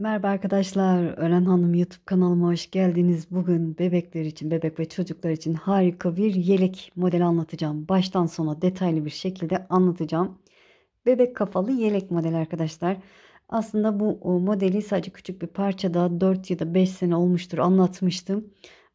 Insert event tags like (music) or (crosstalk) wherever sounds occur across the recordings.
Merhaba arkadaşlar, Ören Hanım YouTube kanalıma hoş geldiniz. Bugün bebekler için, bebek ve çocuklar için harika bir yelek modeli anlatacağım. Baştan sona detaylı bir şekilde anlatacağım. Bebek kafalı yelek modeli arkadaşlar. Aslında bu modeli sadece küçük bir parçada 4 ya da 5 sene olmuştur anlatmıştım.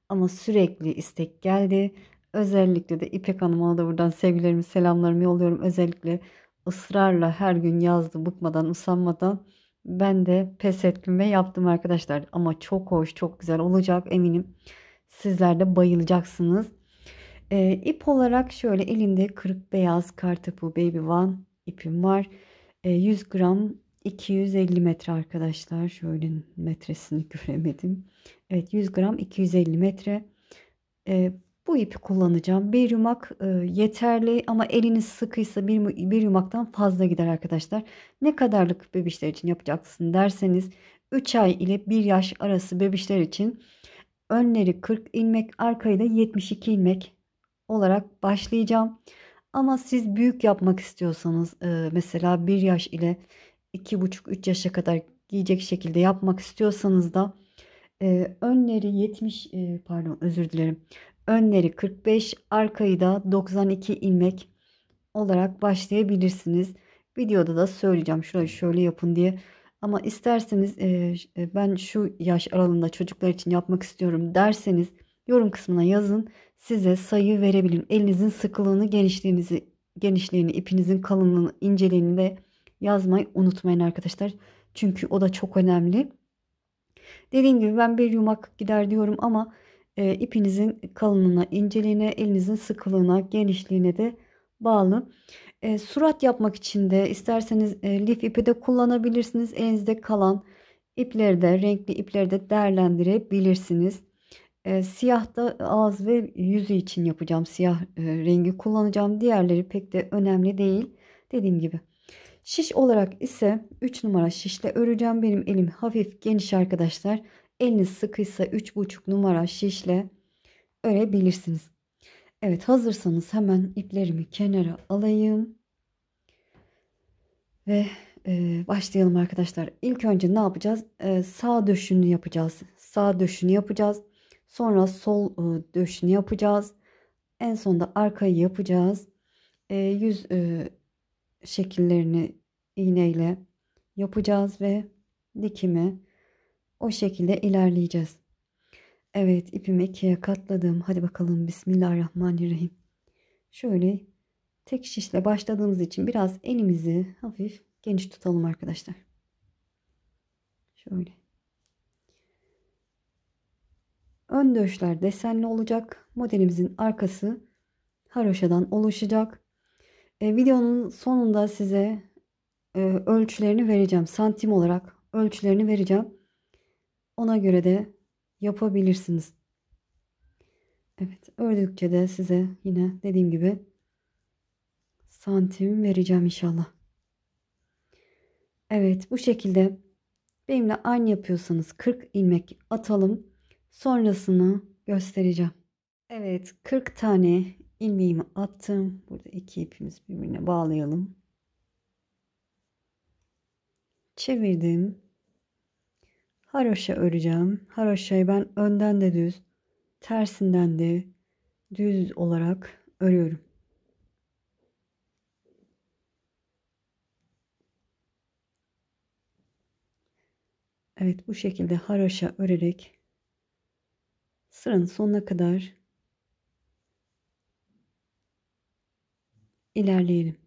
Ama sürekli istek geldi. Özellikle de İpek Hanım'a da buradan sevgilerimi, selamlarımı yolluyorum. Özellikle ısrarla her gün yazdı bıkmadan, usanmadan ben de pes ettim ve yaptım arkadaşlar. Ama çok hoş, çok güzel olacak eminim. Sizler de bayılacaksınız. E, ip olarak şöyle elimde kırık beyaz kartopu Baby One ipim var. E, ee, 100 gram 250 metre arkadaşlar. Şöyle metresini (laughs) göremedim. Evet 100 gram 250 metre. E, bu ipi kullanacağım. Bir yumak e, yeterli ama eliniz sıkıysa bir, bir yumaktan fazla gider arkadaşlar. Ne kadarlık bebişler için yapacaksın derseniz 3 ay ile 1 yaş arası bebişler için önleri 40 ilmek arkayı da 72 ilmek olarak başlayacağım. Ama siz büyük yapmak istiyorsanız e, mesela 1 yaş ile 2,5-3 yaşa kadar giyecek şekilde yapmak istiyorsanız da e, önleri 70 e, pardon özür dilerim önleri 45, arkayı da 92 ilmek olarak başlayabilirsiniz. Videoda da söyleyeceğim şurayı şöyle yapın diye. Ama isterseniz e, e, ben şu yaş aralığında çocuklar için yapmak istiyorum derseniz yorum kısmına yazın. Size sayı verebilirim. Elinizin sıkılığını, genişliğinizi, genişliğini, ipinizin kalınlığını, inceliğini de yazmayı unutmayın arkadaşlar. Çünkü o da çok önemli. Dediğim gibi ben bir yumak gider diyorum ama e, ipinizin kalınlığına, inceliğine, elinizin sıkılığına, genişliğine de bağlı. E, surat yapmak için de isterseniz e, lif ipi de kullanabilirsiniz. Elinizde kalan ipleri de, renkli ipleri de değerlendirebilirsiniz. E, siyah da ağız ve yüzü için yapacağım. Siyah e, rengi kullanacağım. Diğerleri pek de önemli değil. Dediğim gibi. Şiş olarak ise 3 numara şişle öreceğim. Benim elim hafif geniş arkadaşlar. Eliniz sıkıysa 3,5 numara şişle örebilirsiniz. Evet hazırsanız hemen iplerimi kenara alayım. Ve e, başlayalım arkadaşlar. İlk önce ne yapacağız? E, sağ döşünü yapacağız. Sağ döşünü yapacağız. Sonra sol e, döşünü yapacağız. En sonunda arkayı yapacağız. E, yüz e, şekillerini iğneyle yapacağız ve dikimi o şekilde ilerleyeceğiz. Evet ipimi ikiye katladım. Hadi bakalım Bismillahirrahmanirrahim. Şöyle tek şişle başladığımız için biraz elimizi hafif geniş tutalım arkadaşlar. Şöyle. Ön döşler desenli olacak. Modelimizin arkası haroşadan oluşacak. E, videonun sonunda size e, ölçülerini vereceğim. Santim olarak ölçülerini vereceğim. Ona göre de yapabilirsiniz. Evet ördükçe de size yine dediğim gibi santim vereceğim inşallah. Evet bu şekilde benimle aynı yapıyorsanız 40 ilmek atalım. Sonrasını göstereceğim. Evet 40 tane ilmeğimi attım. Burada iki ipimiz birbirine bağlayalım. Çevirdim. Haroşa öreceğim. Haroşayı ben önden de düz, tersinden de düz olarak örüyorum. Evet bu şekilde haroşa örerek sıranın sonuna kadar ilerleyelim.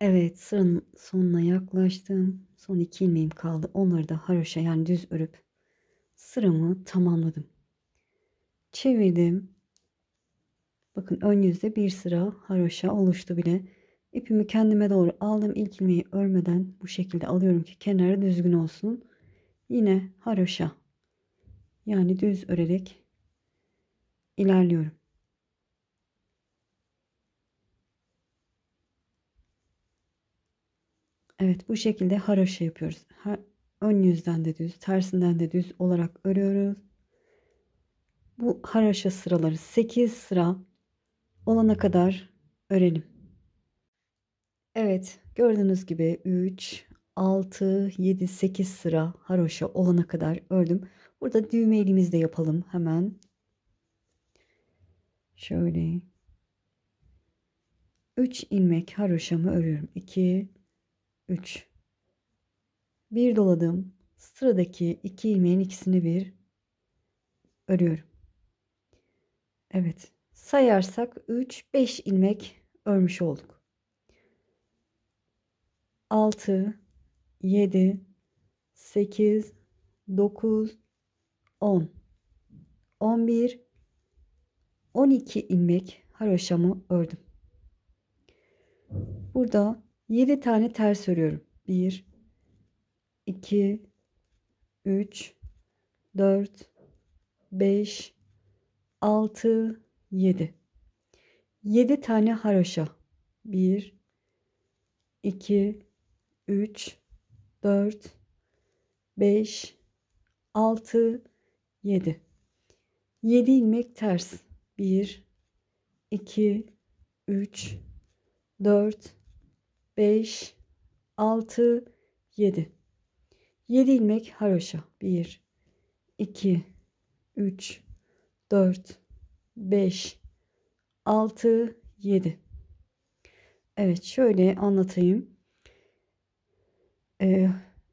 Evet sıranın sonuna yaklaştım. Son iki ilmeğim kaldı. Onları da haroşa yani düz örüp sıramı tamamladım. Çevirdim. Bakın ön yüzde bir sıra haroşa oluştu bile. İpimi kendime doğru aldım. İlk ilmeği örmeden bu şekilde alıyorum ki kenarı düzgün olsun. Yine haroşa yani düz örerek ilerliyorum. Evet bu şekilde haroşa yapıyoruz. Ha, ön yüzden de düz, tersinden de düz olarak örüyoruz. Bu haroşa sıraları 8 sıra olana kadar örelim. Evet gördüğünüz gibi 3, 6, 7, 8 sıra haroşa olana kadar ördüm. Burada düğme elimizde yapalım hemen. Şöyle 3 ilmek haroşamı örüyorum. 2 3 bir doladım sıradaki iki ilmeğin ikisini bir örüyorum Evet sayarsak 3 5 ilmek örmüş olduk 6 7 8 9 10 11 12 ilmek haroşamı ördüm. Burada 7 tane ters örüyorum. 1 2 3 4 5 6 7 7 tane haroşa 1 2 3 4 5 6 7 7 ilmek ters 1 2 3 4 5, 6, 7. 7 ilmek haroşa. 1, 2, 3, 4, 5, 6, 7. Evet şöyle anlatayım. Ee,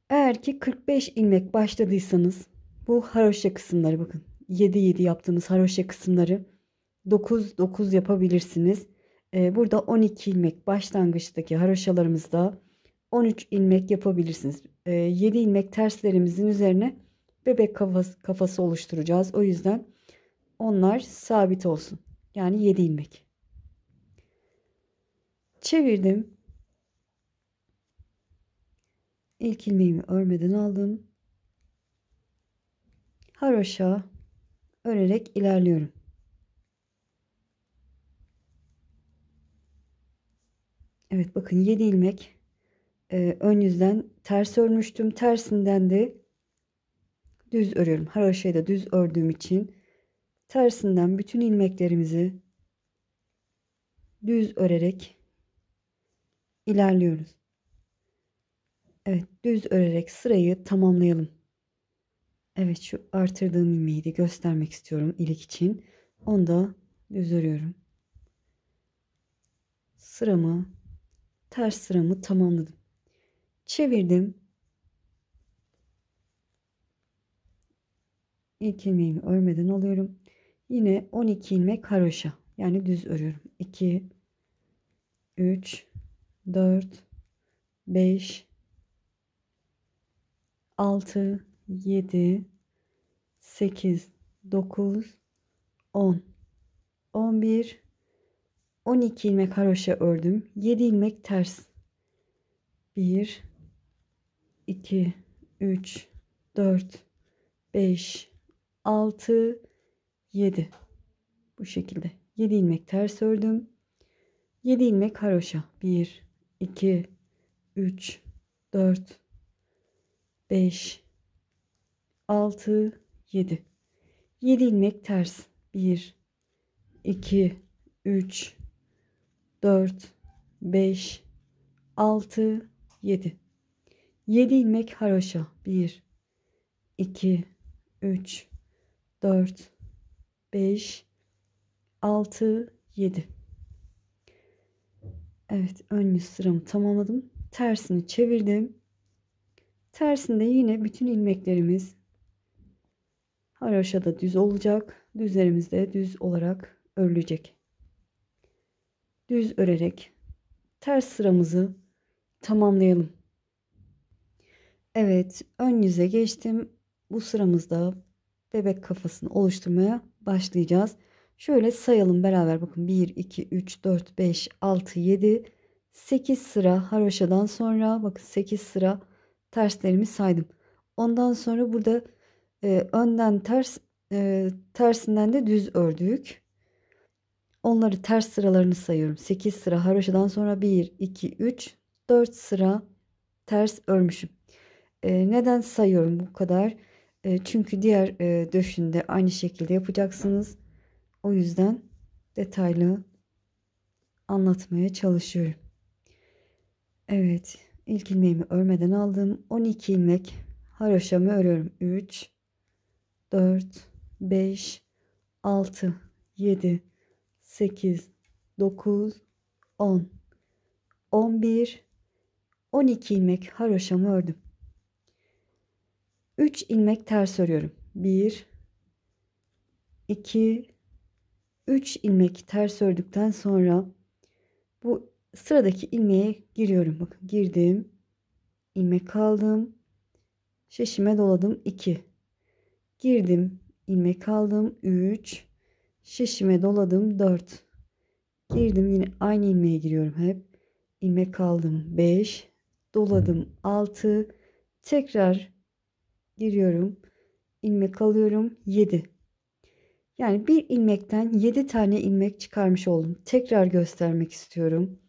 eğer ki 45 ilmek başladıysanız bu haroşa kısımları bakın. 7 7 yaptığınız haroşa kısımları 9 9 yapabilirsiniz. Ee, burada 12 ilmek başlangıçtaki haroşalarımızda 13 ilmek yapabilirsiniz. 7 ee, ilmek terslerimizin üzerine bebek kafası, kafası oluşturacağız. O yüzden onlar sabit olsun. Yani 7 ilmek. Çevirdim. İlk ilmeğimi örmeden aldım. Haroşa örerek ilerliyorum. Evet bakın 7 ilmek e, ön yüzden ters örmüştüm. Tersinden de düz örüyorum. Haroşeyi da düz ördüğüm için tersinden bütün ilmeklerimizi düz örerek ilerliyoruz. Evet düz örerek sırayı tamamlayalım. Evet şu artırdığım ilmeği de göstermek istiyorum ilik için. Onu da düz örüyorum. Sıramı ters sıramı tamamladım. Çevirdim. İlk ilmeğimi örmeden alıyorum. Yine 12 ilmek haroşa yani düz örüyorum. 2 3 4 5 6 7 8 9 10 11 12 ilmek haroşa ördüm. 7 ilmek ters. 1 2 3 4 5 6 7 bu şekilde 7 ilmek ters ördüm 7 ilmek haroşa 1 2 3 4 5 6 7 7 ilmek ters 1 2 3 4, 5, 6, 7. 7 ilmek haroşa. 1, 2, 3, 4, 5, 6, 7. Evet ön yüz sıramı tamamladım. Tersini çevirdim. Tersinde yine bütün ilmeklerimiz haroşada düz olacak. Düzlerimiz de düz olarak örülecek düz örerek ters sıramızı tamamlayalım. Evet, ön yüze geçtim. Bu sıramızda bebek kafasını oluşturmaya başlayacağız. Şöyle sayalım beraber bakın 1 2 3 4 5 6 7 8 sıra haroşadan sonra bakın 8 sıra terslerimi saydım. Ondan sonra burada e, önden ters e, tersinden de düz ördük. Onları ters sıralarını sayıyorum. 8 sıra haroşadan sonra 1, 2, 3, 4 sıra ters örmüşüm. E, neden sayıyorum bu kadar? E, çünkü diğer e, döşünde aynı şekilde yapacaksınız. O yüzden detaylı anlatmaya çalışıyorum. Evet, ilk ilmeğimi örmeden aldım. 12 ilmek haroşamı örüyorum. 3 4 5 6 7 8, 9, 10, 11, 12 ilmek haroşamı ördüm. 3 ilmek ters örüyorum. 1, 2, 3 ilmek ters ördükten sonra bu sıradaki ilmeğe giriyorum. Bakın girdim. ilmek aldım. Şişime doladım 2. Girdim. ilmek aldım 3. Şişime doladım 4. Girdim yine aynı ilmeğe giriyorum hep. ilmek kaldım 5. Doladım 6. Tekrar giriyorum. ilmek alıyorum 7. Yani bir ilmekten 7 tane ilmek çıkarmış oldum. Tekrar göstermek istiyorum.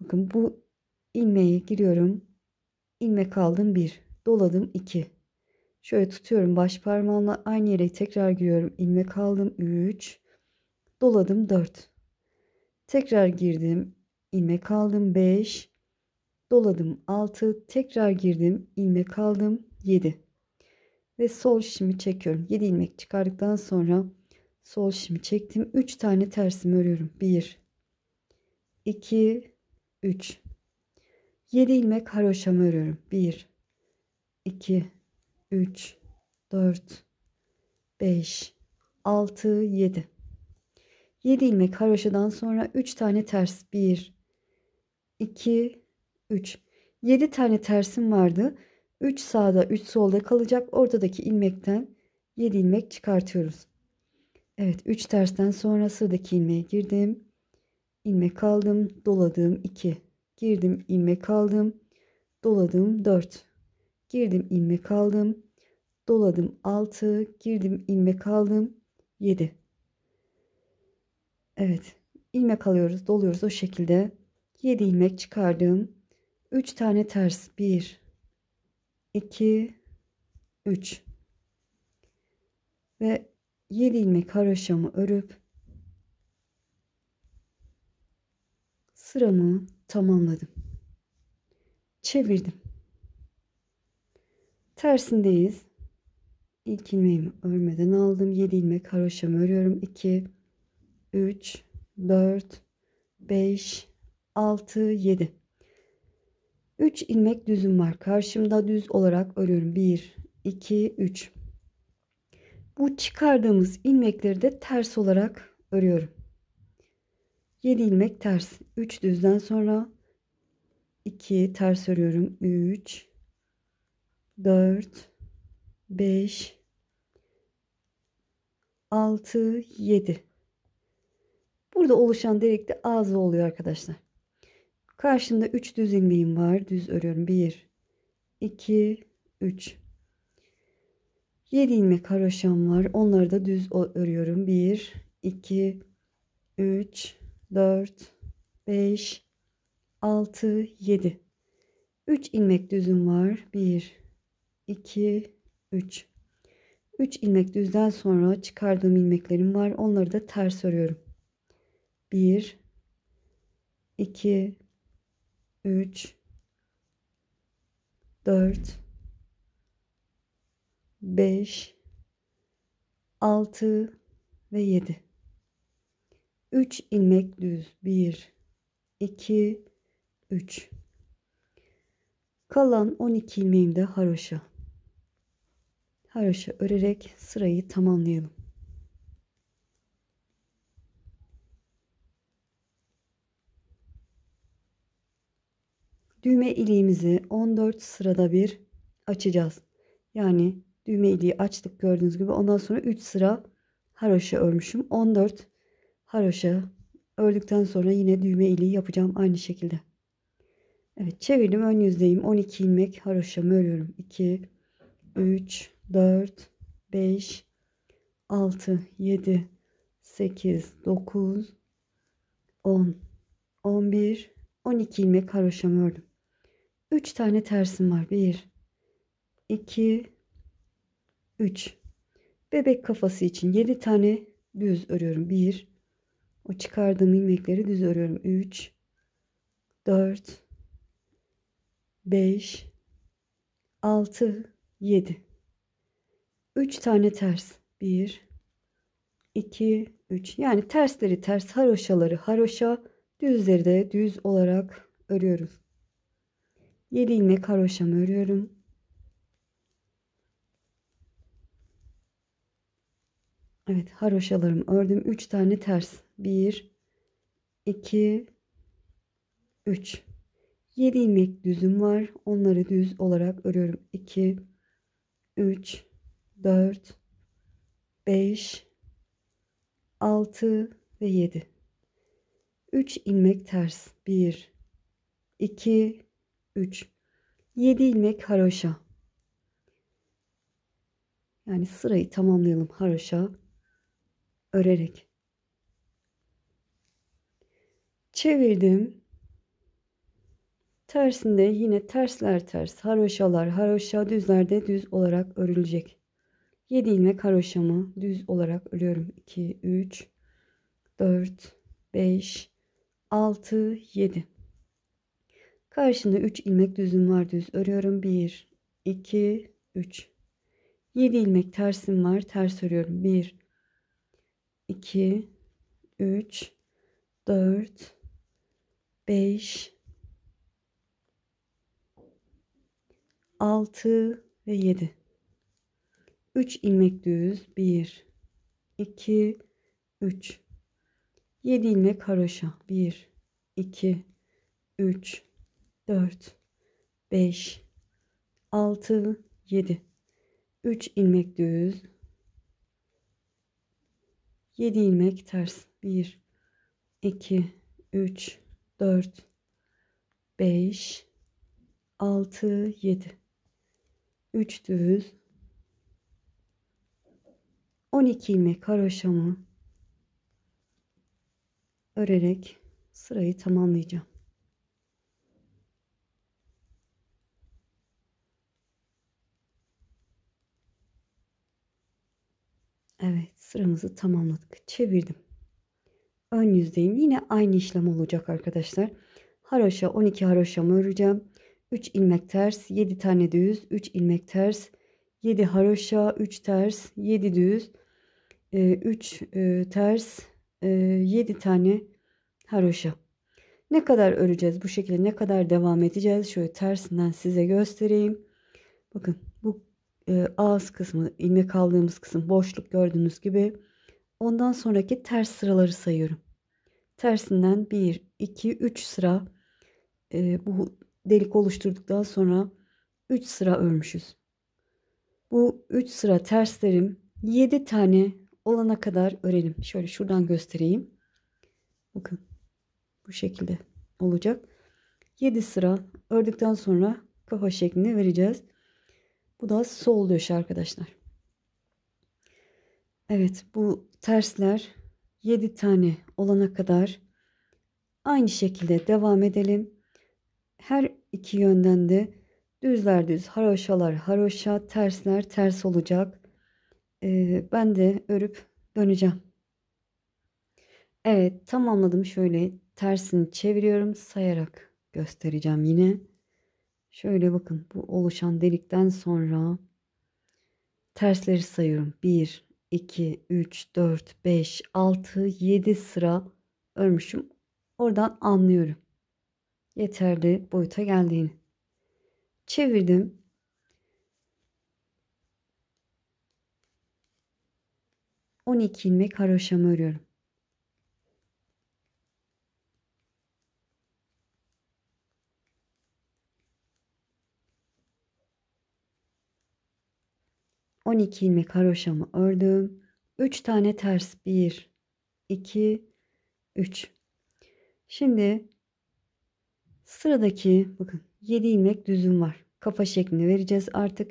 Bakın bu ilmeğe giriyorum. ilmek aldım 1. Doladım 2. Şöyle tutuyorum baş parmağımla aynı yere tekrar giriyorum. ilmek aldım 3. Doladım 4. Tekrar girdim. ilmek aldım 5. Doladım 6. Tekrar girdim. ilmek aldım 7. Ve sol şişimi çekiyorum. 7 ilmek çıkardıktan sonra sol şişimi çektim. 3 tane tersimi örüyorum. 1 2 3 7 ilmek haroşamı örüyorum. 1 2 3, 4, 5, 6, 7. 7 ilmek haroşadan sonra 3 tane ters. 1, 2, 3. 7 tane tersim vardı. 3 sağda 3 solda kalacak. Ortadaki ilmekten 7 ilmek çıkartıyoruz. Evet 3 tersten sonra sıradaki ilmeğe girdim. İlmek aldım. Doladım 2. Girdim ilmek aldım. Doladım 4 girdim ilmek aldım doladım 6 girdim ilmek aldım 7 Evet ilmek alıyoruz doluyoruz o şekilde 7 ilmek çıkardım 3 tane ters 1 2 3 ve 7 ilmek haroşamı örüp sıramı tamamladım çevirdim tersindeyiz. İlk ilmeğimi örmeden aldım. 7 ilmek haroşamı örüyorum. 2 3 4 5 6 7 3 ilmek düzüm var. Karşımda düz olarak örüyorum. 1 2 3 Bu çıkardığımız ilmekleri de ters olarak örüyorum. 7 ilmek ters. 3 düzden sonra 2 ters örüyorum. 3 4 5 6 7 Burada oluşan delik de az oluyor arkadaşlar. Karşımda 3 düz ilmeğim var. Düz örüyorum. 1 2 3 7 ilmek haroşam var. Onları da düz örüyorum. 1 2 3 4 5 6 7 3 ilmek düzüm var. 1 2, 3. 3 ilmek düzden sonra çıkardığım ilmeklerim var. Onları da ters örüyorum. 1, 2, 3, 4, 5, 6 ve 7. 3 ilmek düz. 1, 2, 3. Kalan 12 ilmeğimde haroşa haroşa örerek sırayı tamamlayalım. Düğme iliğimizi 14 sırada bir açacağız. Yani düğme iliği açtık gördüğünüz gibi. Ondan sonra 3 sıra haroşa örmüşüm. 14 haroşa ördükten sonra yine düğme iliği yapacağım aynı şekilde. Evet çevirdim ön yüzdeyim. 12 ilmek haroşamı örüyorum. 2 3 4, 5, 6, 7, 8, 9, 10, 11, 12 ilmek haroşam ördüm. 3 tane tersim var. 1, 2, 3. Bebek kafası için 7 tane düz örüyorum. 1, o çıkardığım ilmekleri düz örüyorum. 3, 4, 5, 6, 7. 3 tane ters. 1 2 3. Yani tersleri ters, haroşaları haroşa, düzleri de düz olarak örüyoruz. 7 ilmek haroşamı örüyorum. Evet, haroşalarımı ördüm. 3 tane ters. 1 2 3. 7 ilmek düzüm var. Onları düz olarak örüyorum. 2 3 4, 5, 6 ve 7. 3 ilmek ters. 1, 2, 3. 7 ilmek haroşa. Yani sırayı tamamlayalım haroşa örerek. Çevirdim. Tersinde yine tersler ters, haroşalar haroşa, düzlerde düz olarak örülecek. 7 ilmek haroşamı düz olarak örüyorum. 2, 3, 4, 5, 6, 7. Karşında 3 ilmek düzüm var düz örüyorum. 1, 2, 3. 7 ilmek tersim var. Ters örüyorum. 1, 2, 3, 4, 5, 6 ve 7. 3 ilmek düz 1 2 3 7 ilmek haroşa 1 2 3 4 5 6 7 3 ilmek düz 7 ilmek ters 1 2 3 4 5 6 7 3 düz 12 ilmek haroşamı örerek sırayı tamamlayacağım. Evet sıramızı tamamladık. Çevirdim. Ön yüzdeyim. Yine aynı işlem olacak arkadaşlar. Haroşa 12 haroşamı öreceğim. 3 ilmek ters 7 tane düz 3 ilmek ters 7 haroşa 3 ters 7 düz 3 e, e, ters 7 e, tane haroşa. Ne kadar öreceğiz bu şekilde ne kadar devam edeceğiz şöyle tersinden size göstereyim. Bakın bu e, ağız kısmı ilmek aldığımız kısım boşluk gördüğünüz gibi. Ondan sonraki ters sıraları sayıyorum. Tersinden 1, 2, 3 sıra bu delik oluşturduktan sonra 3 sıra örmüşüz. Bu 3 sıra terslerim 7 tane olana kadar örelim. Şöyle şuradan göstereyim. Bakın bu şekilde olacak. 7 sıra ördükten sonra kafa şeklini vereceğiz. Bu da sol döşe arkadaşlar. Evet bu tersler 7 tane olana kadar aynı şekilde devam edelim. Her iki yönden de düzler düz, haroşalar haroşa, tersler ters olacak e, ben de örüp döneceğim. Evet tamamladım şöyle tersini çeviriyorum sayarak göstereceğim yine. Şöyle bakın bu oluşan delikten sonra tersleri sayıyorum. 1, 2, 3, 4, 5, 6, 7 sıra örmüşüm. Oradan anlıyorum. Yeterli boyuta geldiğini. Çevirdim. 12 ilmek haroşamı örüyorum. On iki ilmek haroşamı ördüm. Üç tane ters. Bir, iki, üç. Şimdi sıradaki bakın 7 ilmek düzüm var. Kafa şeklini vereceğiz artık.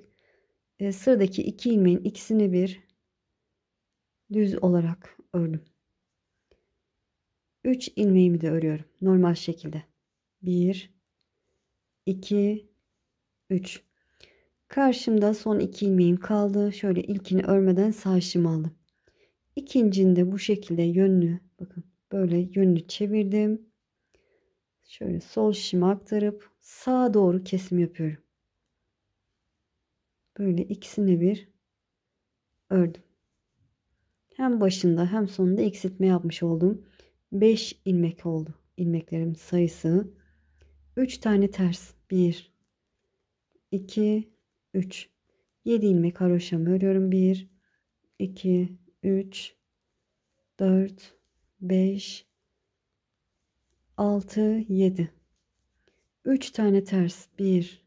E, sıradaki 2 ilmeğin ikisini bir düz olarak ördüm. 3 ilmeğimi de örüyorum normal şekilde. 1 2 3 Karşımda son iki ilmeğim kaldı. Şöyle ilkini örmeden sağ işimi aldım. İkincini de bu şekilde yönünü bakın böyle yönünü çevirdim. Şöyle sol şişimi aktarıp sağa doğru kesim yapıyorum. Böyle ikisini bir ördüm. Hem başında hem sonunda eksiltme yapmış oldum. 5 ilmek oldu. ilmeklerim sayısı. 3 tane ters. 1 2 3 7 ilmek haroşamı örüyorum. 1 2 3 4 5 6 7 3 tane ters 1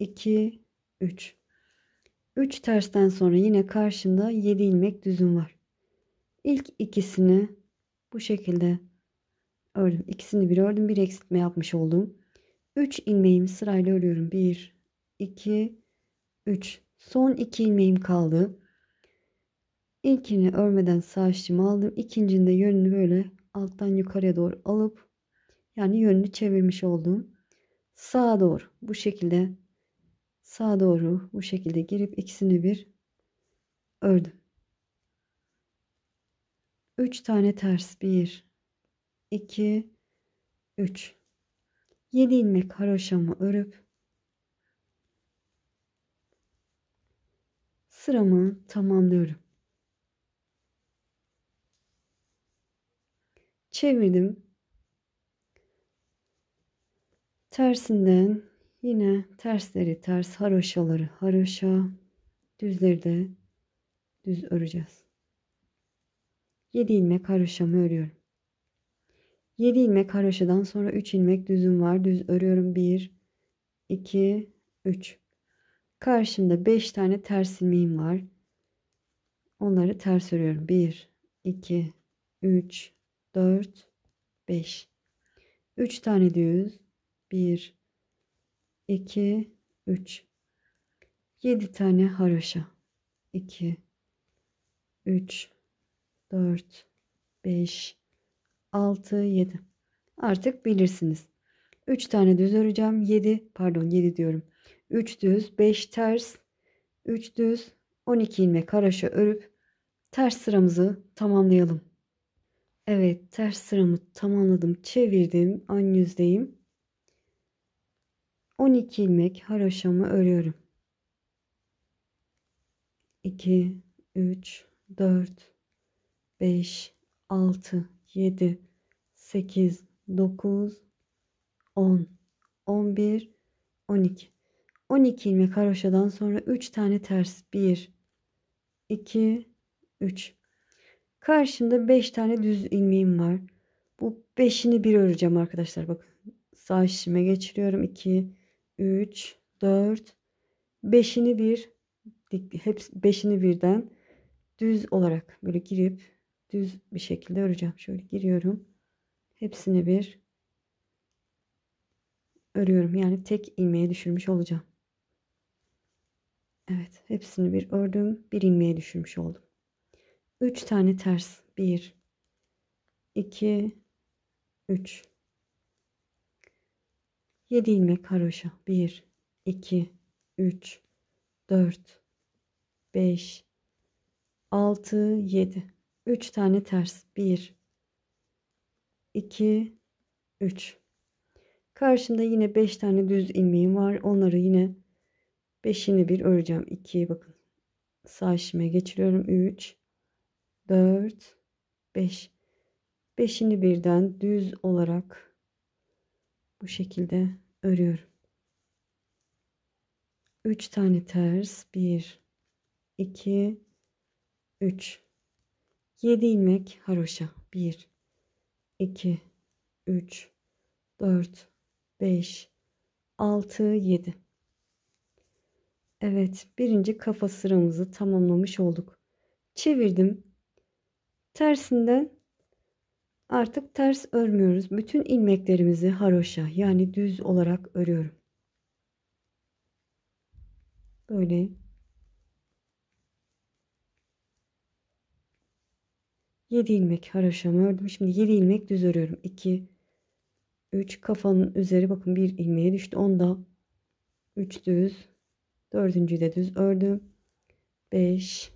2 3 3 tersten sonra yine karşımda 7 ilmek düzüm var. İlk ikisini bu şekilde ördüm. İkisini bir ördüm. Bir eksiltme yapmış oldum. 3 ilmeğimi sırayla örüyorum. 1, 2, 3. Son 2 ilmeğim kaldı. İlkini örmeden sağ işlemi aldım. İkincinde yönünü böyle alttan yukarıya doğru alıp yani yönünü çevirmiş oldum. Sağa doğru bu şekilde sağa doğru bu şekilde girip ikisini bir ördüm. 3 tane ters 1 2 3 7 ilmek haroşamı örüp sıramı tamamlıyorum. Çevirdim. Tersinden Yine tersleri ters, haroşaları haroşa, düzleri de düz öreceğiz. 7 ilmek haroşamı örüyorum. 7 ilmek haroşadan sonra 3 ilmek düzüm var. Düz örüyorum. 1 2 3. Karşımda 5 tane ters ilmeğim var. Onları ters örüyorum. 1 2 3 4 5. 3 tane düz. 1 2, 3. 7 tane haroşa. 2, 3, 4, 5, 6, 7. Artık bilirsiniz. 3 tane düz öreceğim. 7 pardon 7 diyorum. 3 düz, 5 ters, 3 düz, 12 ilmek haroşa örüp ters sıramızı tamamlayalım. Evet ters sıramı tamamladım. Çevirdim. ön yüzdeyim. 12 ilmek haroşamı örüyorum. 2 3 4 5 6 7 8 9 10 11 12 12 ilmek haroşadan sonra 3 tane ters 1 2 3 Karşımda 5 tane düz ilmeğim var. Bu 5'ini bir öreceğim arkadaşlar. Bakın sağ şişime geçiriyorum. 2 3, 4, 5'ini bir hep 5'ini birden düz olarak böyle girip düz bir şekilde öreceğim. Şöyle giriyorum. Hepsini bir örüyorum. Yani tek ilmeğe düşürmüş olacağım. Evet, hepsini bir ördüm. Bir ilmeğe düşürmüş oldum. 3 tane ters. 1 2 3 7 ilmek haroşa 1 2 3 4 5 6 7 3 tane ters 1 2 3 karşımda yine 5 tane düz ilmeğim var onları yine 5'ini bir öreceğim 2 bakın sağ şişime geçiriyorum 3 4 5 5'ini birden düz olarak bu şekilde örüyorum. 3 tane ters 1 2 3 7 ilmek haroşa 1 2 3 4 5 6 7 Evet birinci kafa sıramızı tamamlamış olduk. Çevirdim. Tersinden Artık ters örmüyoruz. Bütün ilmeklerimizi haroşa yani düz olarak örüyorum. Böyle. Yedi ilmek haroşamı ördüm. Şimdi yedi ilmek düz örüyorum. İki, üç kafanın üzeri bakın bir ilmeğe düştü. Onda üç düz. dördüncü de düz ördüm. Beş,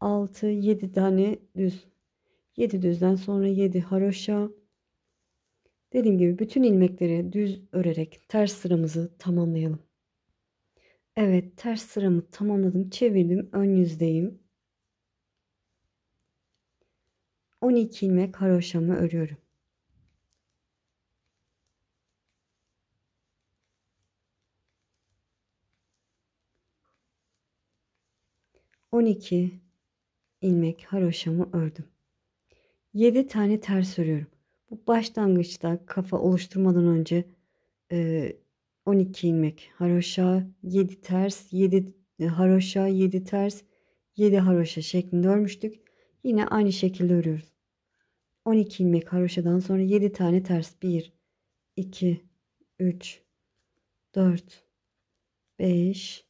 altı, yedi tane düz 7 düzden sonra 7 haroşa. Dediğim gibi bütün ilmekleri düz örerek ters sıramızı tamamlayalım. Evet ters sıramı tamamladım. Çevirdim. Ön yüzdeyim. 12 ilmek haroşamı örüyorum. On iki ilmek haroşamı ördüm. 7 tane ters örüyorum. Bu başlangıçta kafa oluşturmadan önce e, 12 ilmek haroşa 7 ters 7 e, haroşa 7 ters 7 haroşa şeklinde örmüştük. Yine aynı şekilde örüyoruz. 12 ilmek haroşadan sonra 7 tane ters 1 2 3 4 5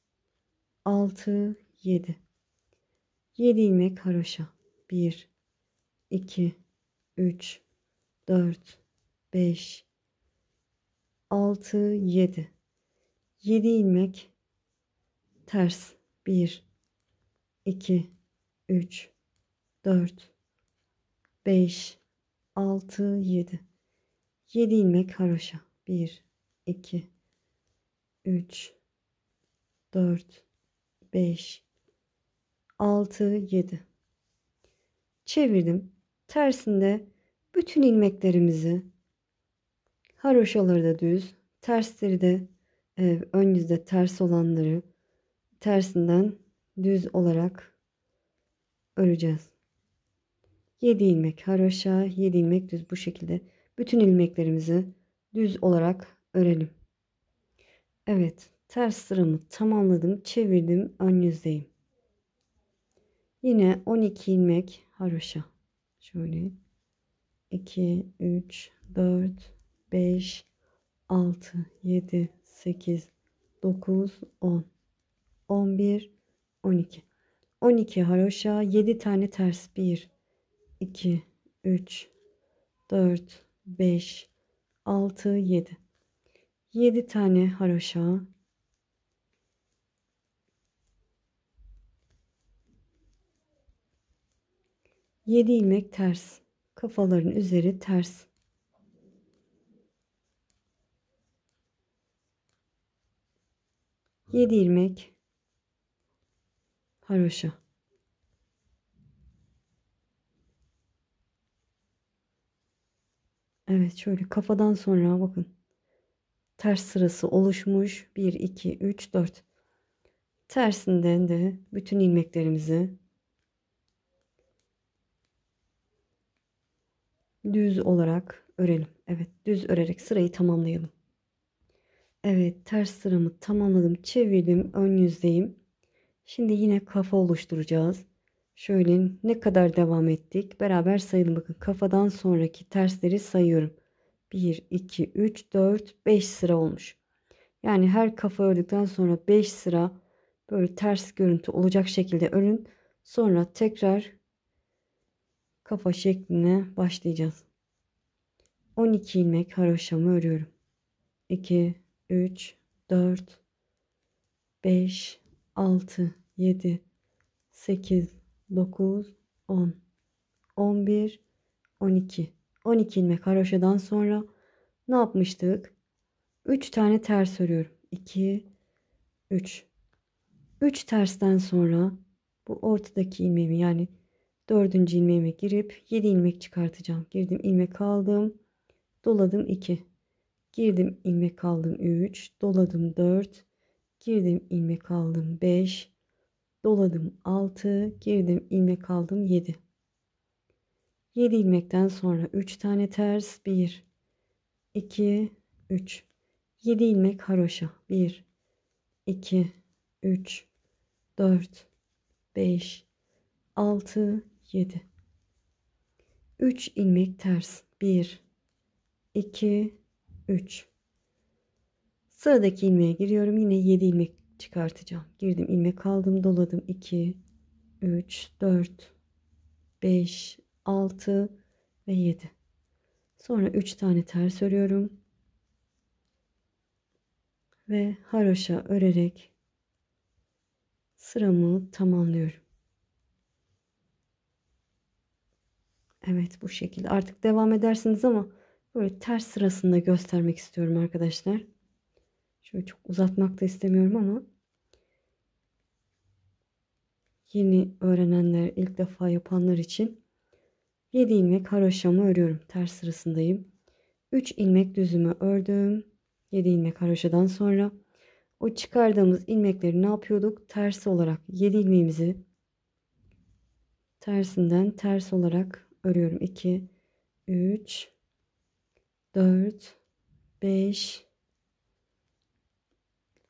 6 7 7 ilmek haroşa 1 2, 3, 4, 5, 6, 7. 7 ilmek ters 1, 2, 3, 4, 5, 6, 7. 7 ilmek haroşa 1, 2, 3, 4, 5, 6, 7. Çevirdim. Tersinde bütün ilmeklerimizi haroşaları da düz, tersleri de e, ön yüzde ters olanları tersinden düz olarak öreceğiz. 7 ilmek haroşa, 7 ilmek düz bu şekilde bütün ilmeklerimizi düz olarak örelim. Evet, ters sıramı tamamladım, çevirdim, ön yüzdeyim. Yine 12 ilmek haroşa. Şöyle 2, 3, 4, 5, 6, 7, 8, 9, 10, 11, 12. 12 haroşa 7 tane ters 1, 2, 3, 4, 5, 6, 7. 7 tane haroşa 7 ilmek ters. Kafaların üzeri ters. Yedi ilmek haroşa. Evet şöyle kafadan sonra bakın. Ters sırası oluşmuş. 1, 2, 3, 4. Tersinden de bütün ilmeklerimizi düz olarak örelim. Evet düz örerek sırayı tamamlayalım. Evet ters sıramı tamamladım. Çevirdim ön yüzdeyim. Şimdi yine kafa oluşturacağız. Şöyle ne kadar devam ettik? Beraber sayalım bakın. Kafadan sonraki tersleri sayıyorum. 1, 2, 3, 4, 5 sıra olmuş. Yani her kafa ördükten sonra 5 sıra böyle ters görüntü olacak şekilde örün. Sonra tekrar kafa şekline başlayacağız. 12 ilmek haroşamı örüyorum. 2, 3, 4, 5, 6, 7, 8, 9, 10, 11, 12. 12 ilmek haroşadan sonra ne yapmıştık? 3 tane ters örüyorum. 2, 3. 3 tersten sonra bu ortadaki ilmeğimi yani Dördüncü ilmeğime girip 7 ilmek çıkartacağım. Girdim ilmek aldım. Doladım 2. Girdim ilmek aldım 3. Doladım 4. Girdim ilmek aldım 5. Doladım 6. Girdim ilmek aldım 7. 7 ilmekten sonra 3 tane ters. 1, 2, 3. 7 ilmek haroşa. 1, 2, 3, 4, 5, 6, 7 3 ilmek ters 1 2 3 sıradaki ilmeğe giriyorum yine 7 ilmek çıkartacağım girdim ilmek aldım doladım 2 3 4 5 6 ve 7 sonra 3 tane ters örüyorum ve haroşa örerek sıramı tamamlıyorum Evet bu şekilde artık devam edersiniz ama böyle ters sırasında göstermek istiyorum arkadaşlar. Şöyle çok uzatmak da istemiyorum ama yeni öğrenenler ilk defa yapanlar için 7 ilmek haroşamı örüyorum. Ters sırasındayım. 3 ilmek düzümü ördüm. 7 ilmek haroşadan sonra o çıkardığımız ilmekleri ne yapıyorduk? Ters olarak 7 ilmeğimizi tersinden ters olarak örüyorum. 2, 3, 4, 5,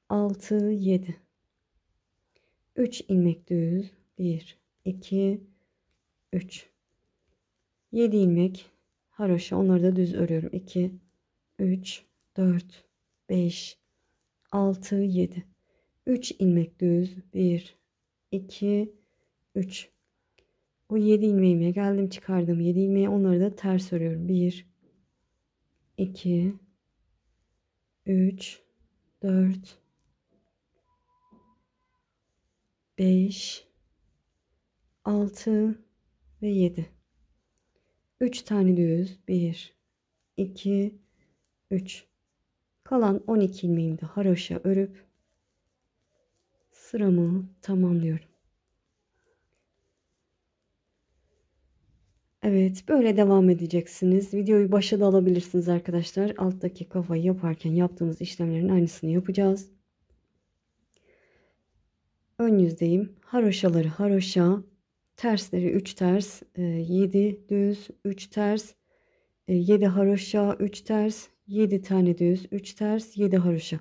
6, 7. 3 ilmek düz. 1, 2, 3. 7 ilmek haroşa. Onları da düz örüyorum. 2, 3, 4, 5, 6, 7. 3 ilmek düz. 1, 2, 3. O 7 ilmeğime geldim çıkardım 7 ilmeği onları da ters örüyorum. 1 2 3 4 5 6 ve 7 3 tane düz 1 2 3 kalan 12 ilmeğimi de haroşa örüp sıramı tamamlıyorum. Evet böyle devam edeceksiniz. Videoyu başa da alabilirsiniz arkadaşlar. Alttaki kafayı yaparken yaptığımız işlemlerin aynısını yapacağız. Ön yüzdeyim. Haroşaları haroşa. Tersleri 3 ters. 7 ee, düz 3 ters. 7 ee, haroşa 3 ters. 7 tane düz 3 ters. 7 haroşa.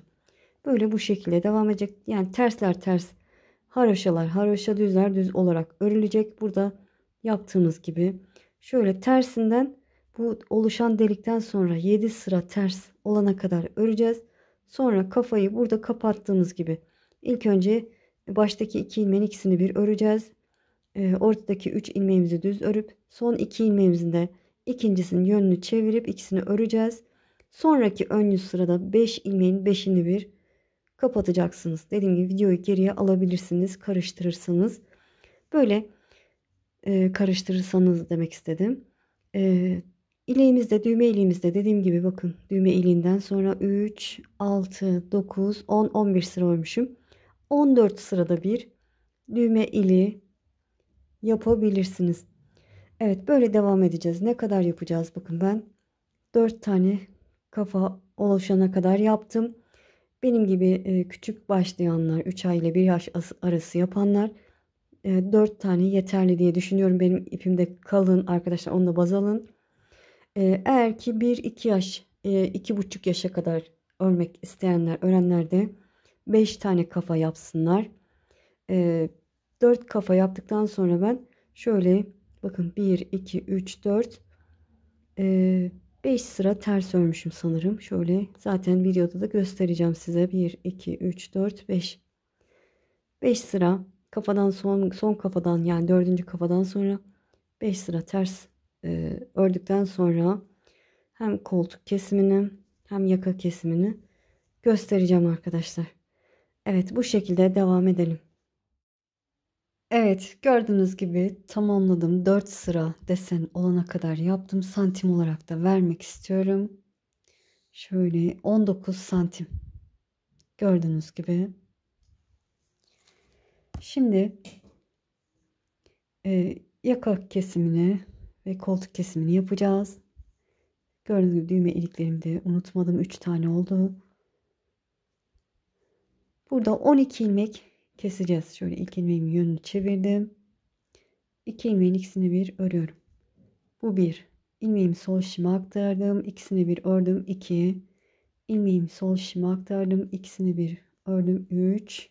Böyle bu şekilde devam edecek. Yani tersler ters. Haroşalar haroşa düzler düz olarak örülecek. Burada yaptığımız gibi Şöyle tersinden bu oluşan delikten sonra 7 sıra ters olana kadar öreceğiz. Sonra kafayı burada kapattığımız gibi ilk önce baştaki iki ilmeğin ikisini bir öreceğiz. Ee, ortadaki 3 ilmeğimizi düz örüp son 2 ilmeğimizin de ikincisinin yönünü çevirip ikisini öreceğiz. Sonraki ön yüz sırada 5 ilmeğin 5'ini bir kapatacaksınız. Dediğim gibi videoyu geriye alabilirsiniz, karıştırırsınız. Böyle e, karıştırırsanız demek istedim. E, İleğimizde, düğme iliğimizde dediğim gibi bakın düğme iliğinden sonra 3, 6, 9, 10, 11 sıra olmuşum. 14 sırada bir düğme ili yapabilirsiniz. Evet böyle devam edeceğiz. Ne kadar yapacağız? Bakın ben 4 tane kafa oluşana kadar yaptım. Benim gibi küçük başlayanlar, 3 ay ile 1 yaş arası yapanlar e, 4 tane yeterli diye düşünüyorum. Benim ipimde kalın arkadaşlar onu da baz alın. E, eğer ki 1-2 yaş, e, 2,5 yaşa kadar örmek isteyenler, öğrenler de 5 tane kafa yapsınlar. E, 4 kafa yaptıktan sonra ben şöyle bakın 1, 2, 3, 4 e, 5 sıra ters örmüşüm sanırım. Şöyle zaten videoda da göstereceğim size. 1, 2, 3, 4, 5. 5 sıra kafadan son, son kafadan yani dördüncü kafadan sonra 5 sıra ters e, ördükten sonra hem koltuk kesimini hem yaka kesimini göstereceğim arkadaşlar. Evet bu şekilde devam edelim. Evet gördüğünüz gibi tamamladım. 4 sıra desen olana kadar yaptım. Santim olarak da vermek istiyorum. Şöyle 19 santim. Gördüğünüz gibi Şimdi e, yaka kesimini ve koltuk kesimini yapacağız. Gördüğünüz gibi düğme iliklerimde unutmadım. 3 tane oldu. Burada 12 ilmek keseceğiz. Şöyle ilk ilmeğimi yönünü çevirdim. 2 ilmeğin ikisini bir örüyorum. Bu bir. İlmeğimi sol şişime aktardım. İkisini bir ördüm. 2. İlmeğimi sol şişime aktardım. İkisini bir ördüm. 3.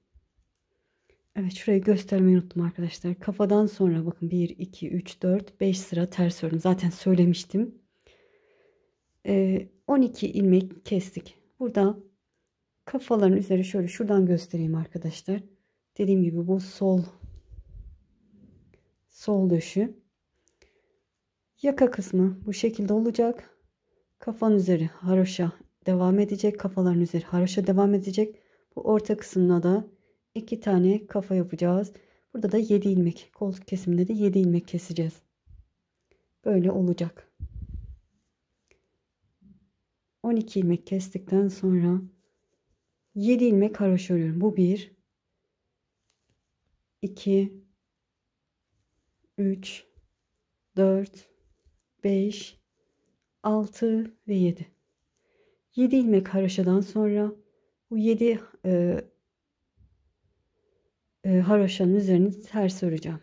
Evet şurayı göstermeyi unuttum arkadaşlar. Kafadan sonra bakın 1, 2, 3, 4, 5 sıra ters ördüm. Zaten söylemiştim. Ee, 12 ilmek kestik. Burada kafaların üzeri şöyle şuradan göstereyim arkadaşlar. Dediğim gibi bu sol sol döşü. Yaka kısmı bu şekilde olacak. Kafanın üzeri haroşa devam edecek. Kafaların üzeri haroşa devam edecek. Bu orta kısmına da 2 tane kafa yapacağız. Burada da 7 ilmek. Koltuk kesiminde de 7 ilmek keseceğiz. Böyle olacak. 12 ilmek kestikten sonra 7 ilmek haroşa örüyorum. Bu 1 2 3 4 5 6 ve 7. 7 ilmek haroşadan sonra bu 7 e, e, haroşanın üzerine ters öreceğim.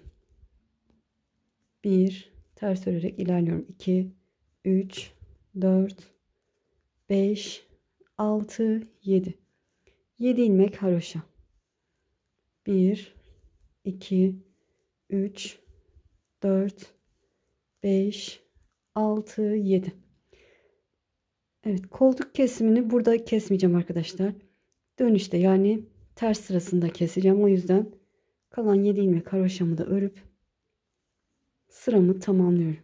1 ters örerek ilerliyorum. 2 3 4 5 6 7 7 ilmek haroşa. 1 2 3 4 5 6 7 Evet koltuk kesimini burada kesmeyeceğim arkadaşlar. Dönüşte yani ters sırasında keseceğim. O yüzden kalan 7 ilmek haroşamı da örüp sıramı tamamlıyorum.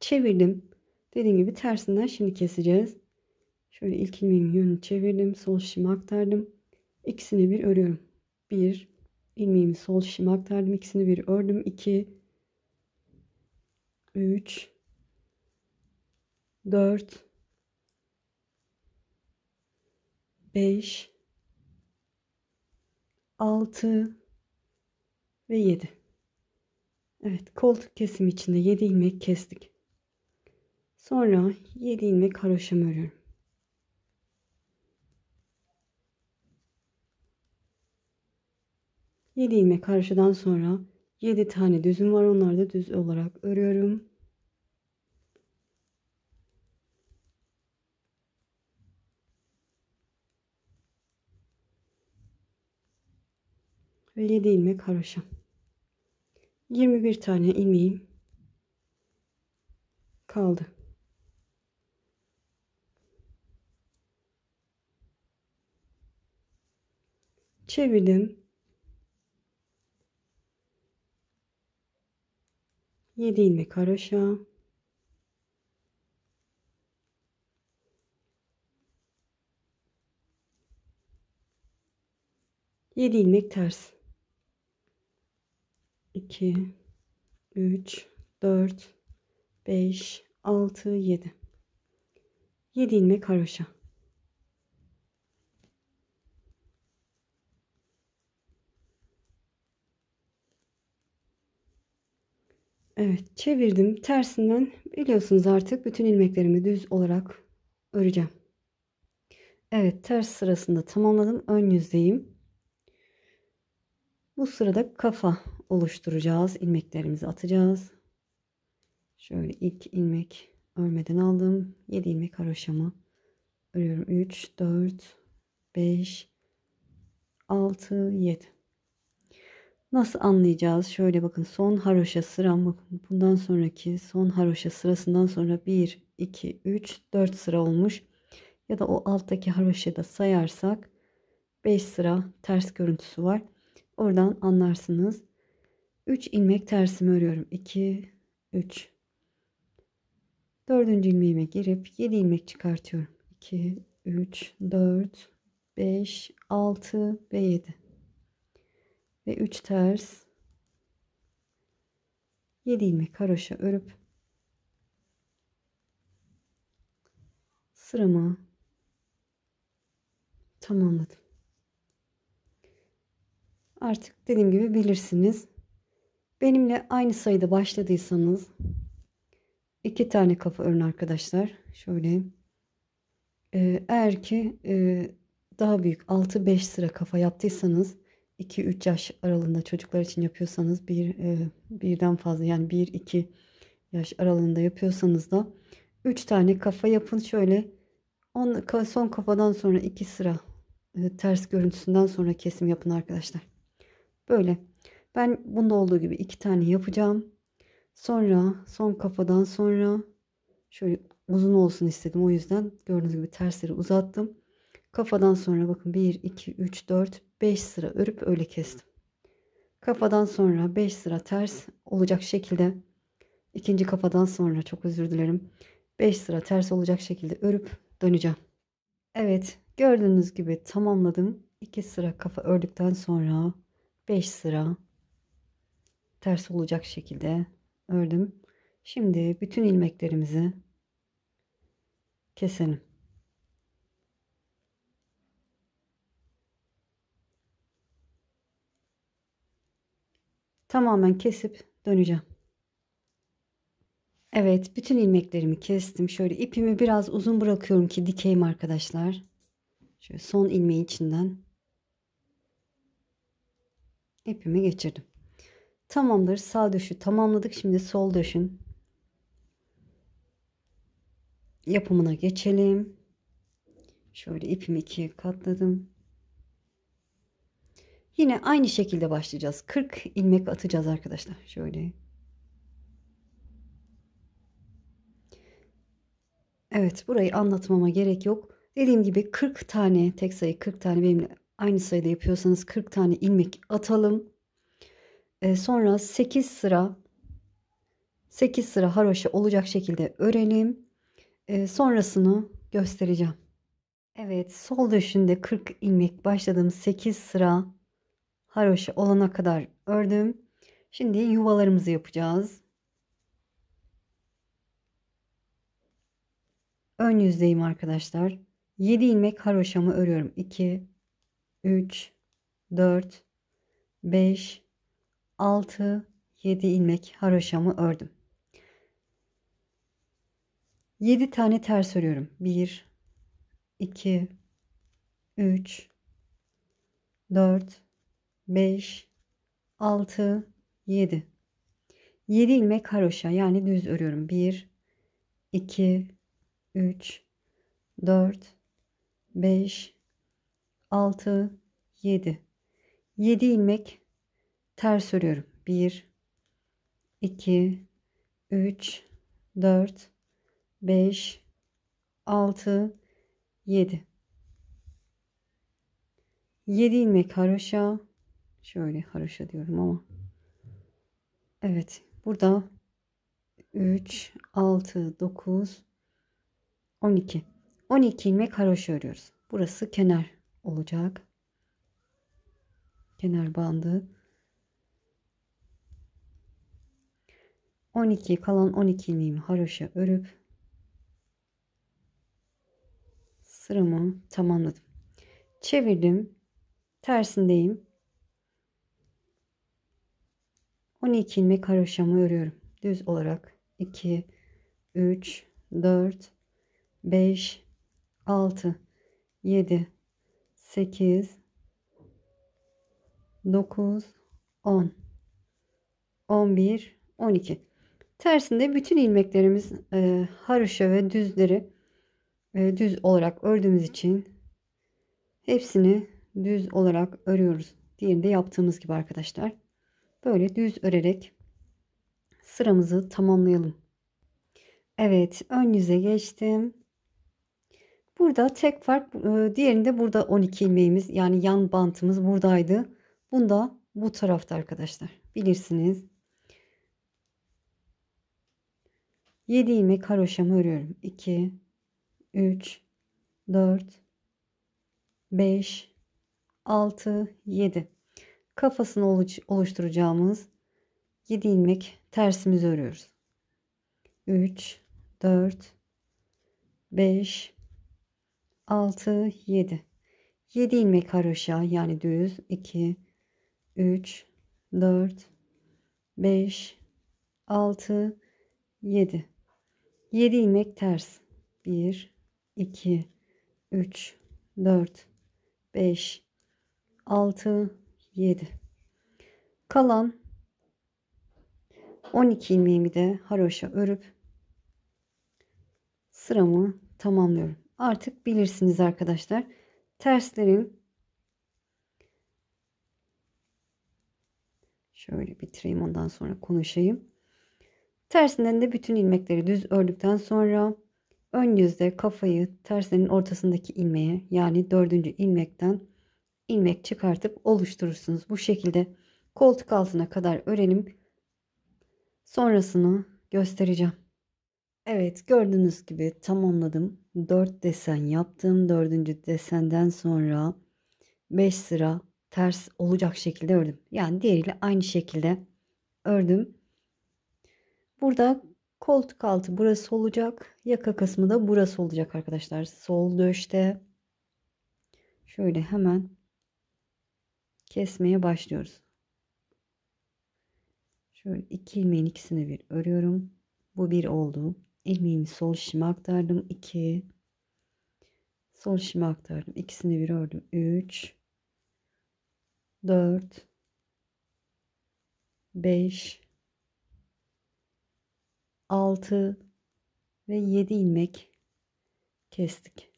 Çevirdim. Dediğim gibi tersinden şimdi keseceğiz. Şöyle ilk ilmeğin yönünü çevirdim. Sol şişimi aktardım. İkisini bir örüyorum. Bir ilmeğimi sol şişime aktardım. İkisini bir ördüm. 2 3 4 5 6 ve 7. Evet, koltuk kesim içinde 7 ilmek kestik. Sonra 7 ilmek haroşam örüyorum. Yedi ilmek karşıdan sonra 7 tane düzüm var. Onları da düz olarak örüyorum. ve 7 ilmek haroşa. 21 tane ilmeğim kaldı. Çevirdim. 7 ilmek haroşa. Yedi ilmek ters. 2, 3, 4, 5, 6, 7. 7 ilmek haroşa. Evet çevirdim. Tersinden biliyorsunuz artık bütün ilmeklerimi düz olarak öreceğim. Evet ters sırasında tamamladım. Ön yüzdeyim. Bu sırada kafa oluşturacağız. İlmeklerimizi atacağız. Şöyle ilk ilmek örmeden aldım. 7 ilmek haroşamı örüyorum. 3, 4, 5, 6, 7. Nasıl anlayacağız? Şöyle bakın son haroşa sıram bakın bundan sonraki son haroşa sırasından sonra 1, 2, 3, 4 sıra olmuş. Ya da o alttaki haroşa da sayarsak 5 sıra ters görüntüsü var. Oradan anlarsınız. 3 ilmek tersimi örüyorum. 2 3 4. ilmeğime girip 7 ilmek çıkartıyorum. 2 3 4 5 6 ve 7. Ve 3 ters 7 ilmek haroşa örüp sıramı tamamladım artık dediğim gibi bilirsiniz. Benimle aynı sayıda başladıysanız iki tane kafa örün arkadaşlar. Şöyle ee, eğer ki e, daha büyük 6-5 sıra kafa yaptıysanız 2-3 yaş aralığında çocuklar için yapıyorsanız bir e, birden fazla yani 1-2 yaş aralığında yapıyorsanız da 3 tane kafa yapın şöyle on, son kafadan sonra 2 sıra e, ters görüntüsünden sonra kesim yapın arkadaşlar. Böyle. Ben bunda olduğu gibi iki tane yapacağım. Sonra son kafadan sonra şöyle uzun olsun istedim. O yüzden gördüğünüz gibi tersleri uzattım. Kafadan sonra bakın 1, 2, 3, 4, 5 sıra örüp öyle kestim. Kafadan sonra 5 sıra ters olacak şekilde ikinci kafadan sonra çok özür dilerim. 5 sıra ters olacak şekilde örüp döneceğim. Evet gördüğünüz gibi tamamladım. 2 sıra kafa ördükten sonra 5 sıra ters olacak şekilde ördüm. Şimdi bütün ilmeklerimizi keselim. Tamamen kesip döneceğim. Evet, bütün ilmeklerimi kestim. Şöyle ipimi biraz uzun bırakıyorum ki dikeyim arkadaşlar. Şöyle son ilmeği içinden ipimi geçirdim. Tamamdır. Sağ döşü tamamladık. Şimdi sol döşün yapımına geçelim. Şöyle ipimi ikiye katladım. Yine aynı şekilde başlayacağız. 40 ilmek atacağız arkadaşlar. Şöyle. Evet burayı anlatmama gerek yok. Dediğim gibi 40 tane tek sayı 40 tane benimle Aynı sayıda yapıyorsanız 40 tane ilmek atalım. E, sonra 8 sıra 8 sıra haroşa olacak şekilde örelim. E, sonrasını göstereceğim. Evet sol döşünde 40 ilmek başladım. 8 sıra haroşa olana kadar ördüm. Şimdi yuvalarımızı yapacağız. Ön yüzdeyim arkadaşlar. 7 ilmek haroşamı örüyorum. 2 3 4 5 6 7 ilmek haroşamı ördüm. 7 tane ters örüyorum. 1 2 3 4 5 6 7 7 ilmek haroşa yani düz örüyorum. 1 2 3 4 5 6, 7. 7 ilmek ters örüyorum. 1, 2, 3, 4, 5, 6, 7. 7 ilmek haroşa. Şöyle haroşa diyorum ama. Evet. Burada 3, 6, 9, 12. 12 ilmek haroşa örüyoruz. Burası kenar olacak. Kenar bandı. 12 kalan 12 ilmeğimi haroşa örüp sıramı tamamladım. Çevirdim. Tersindeyim. 12 ilmek haroşamı örüyorum. Düz olarak 2 3 4 5 6 7 8 9 10 11 12 tersinde bütün ilmeklerimiz e, haroşa ve düzleri e, düz olarak ördüğümüz için hepsini düz olarak örüyoruz. Diğerinde yaptığımız gibi arkadaşlar. Böyle düz örerek sıramızı tamamlayalım. Evet ön yüze geçtim. Burada tek fark e, diğerinde burada 12 ilmeğimiz yani yan bantımız buradaydı. Bunda bu tarafta arkadaşlar. Bilirsiniz. 7 ilmek haroşamı örüyorum. 2 3 4 5 6 7 kafasını oluş oluşturacağımız 7 ilmek tersimizi örüyoruz. 3 4 5 6, 7. 7 ilmek haroşa yani düz 2, 3, 4, 5, 6, 7. 7 ilmek ters. 1, 2, 3, 4, 5, 6, 7. Kalan 12 ilmeğimi de haroşa örüp sıramı tamamlıyorum artık bilirsiniz arkadaşlar. Terslerin şöyle bitireyim ondan sonra konuşayım. Tersinden de bütün ilmekleri düz ördükten sonra ön yüzde kafayı terslerin ortasındaki ilmeğe yani dördüncü ilmekten ilmek çıkartıp oluşturursunuz. Bu şekilde koltuk altına kadar örelim. Sonrasını göstereceğim. Evet gördüğünüz gibi tamamladım. 4 desen yaptım. 4. desenden sonra 5 sıra ters olacak şekilde ördüm. Yani diğeriyle aynı şekilde ördüm. Burada koltuk altı burası olacak. Yaka kısmı da burası olacak arkadaşlar. Sol döşte. Şöyle hemen kesmeye başlıyoruz. Şöyle iki ilmeğin ikisini bir örüyorum. Bu bir oldu ilmeğimi sol şişime aktardım. 2 sol şişime aktardım. İkisini bir ördüm. 3 4 5 6 ve 7 ilmek kestik.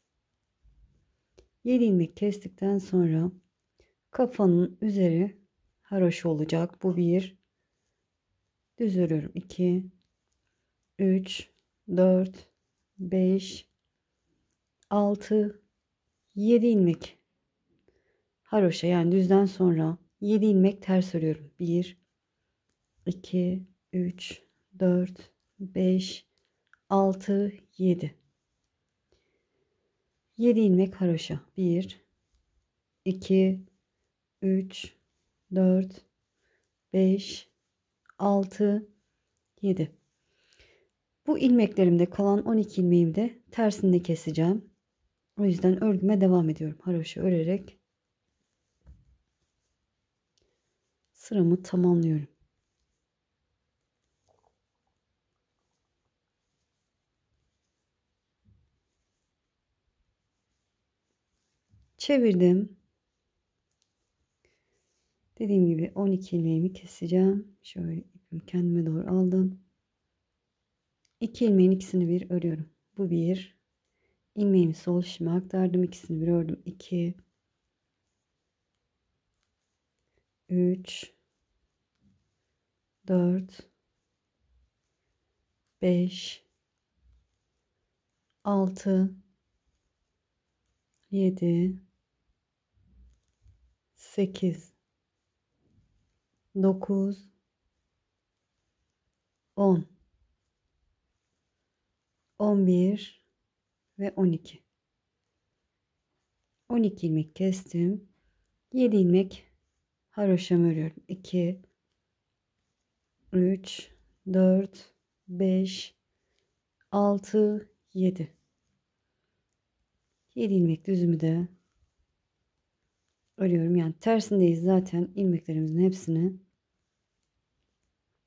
7 ilmek kestikten sonra kafanın üzeri haroş olacak. Bu bir düz örüyorum. 2 3 4 5 6 7 ilmek haroşa yani düzden sonra 7 ilmek ters örüyorum. 1 2 3 4 5 6 7 7 ilmek haroşa 1 2 3 4 5 6 7 bu ilmeklerimde kalan 12 ilmeğimi de tersinde keseceğim. O yüzden örgüme devam ediyorum. Haroşa örerek sıramı tamamlıyorum. Çevirdim. Dediğim gibi 12 ilmeğimi keseceğim. Şöyle ipimi kendime doğru aldım. 2 ilmeğin ikisini bir örüyorum. Bu bir. ilmeğimi sol şişime aktardım. İkisini bir ördüm. 2 3 4 5 6 7 8 9 10 11 ve 12. 12 ilmek kestim. 7 ilmek haroşam örüyorum. 2 3 4 5 6 7. 7 ilmek düzümü de örüyorum. Yani tersindeyiz zaten ilmeklerimizin hepsini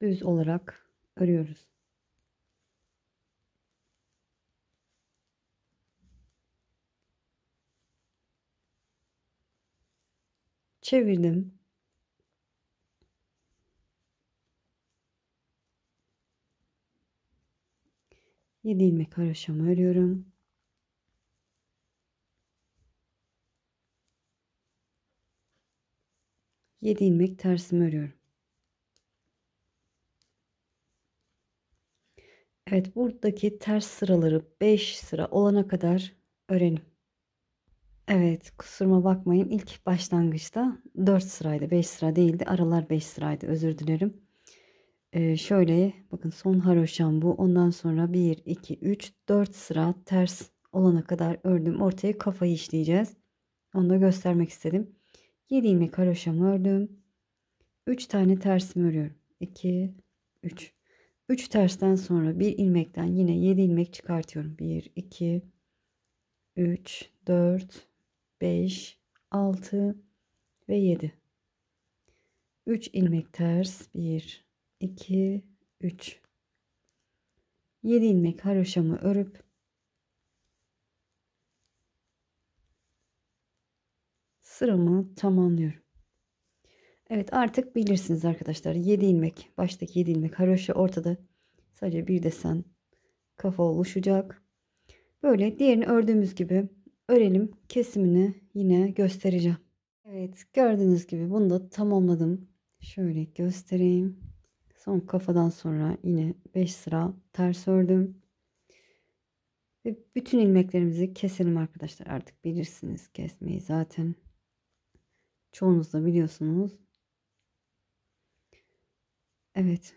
düz olarak örüyoruz. çevirdim. Yedi ilmek haroşamı örüyorum. Yedi ilmek tersimi örüyorum. Evet buradaki ters sıraları 5 sıra olana kadar örelim. Evet kusuruma bakmayın ilk başlangıçta 4 sıraydı 5 sıra değildi aralar 5 sıraydı özür dilerim. Ee, şöyle bakın son haroşam bu ondan sonra 1 2 3 4 sıra ters olana kadar ördüm ortaya kafayı işleyeceğiz. Onu da göstermek istedim. 7 ilmek haroşamı ördüm. 3 tane tersimi örüyorum. 2 3 3 tersten sonra 1 ilmekten yine 7 ilmek çıkartıyorum. 1 2 3 4 5, 6 ve 7. 3 ilmek ters. 1, 2, 3. 7 ilmek haroşamı örüp sıramı tamamlıyorum. Evet artık bilirsiniz arkadaşlar. 7 ilmek baştaki 7 ilmek haroşa ortada sadece bir desen kafa oluşacak. Böyle diğerini ördüğümüz gibi örelim kesimini yine göstereceğim. Evet gördüğünüz gibi bunu da tamamladım. Şöyle göstereyim. Son kafadan sonra yine 5 sıra ters ördüm. Ve bütün ilmeklerimizi keselim arkadaşlar. Artık bilirsiniz kesmeyi zaten. Çoğunuz da biliyorsunuz. Evet.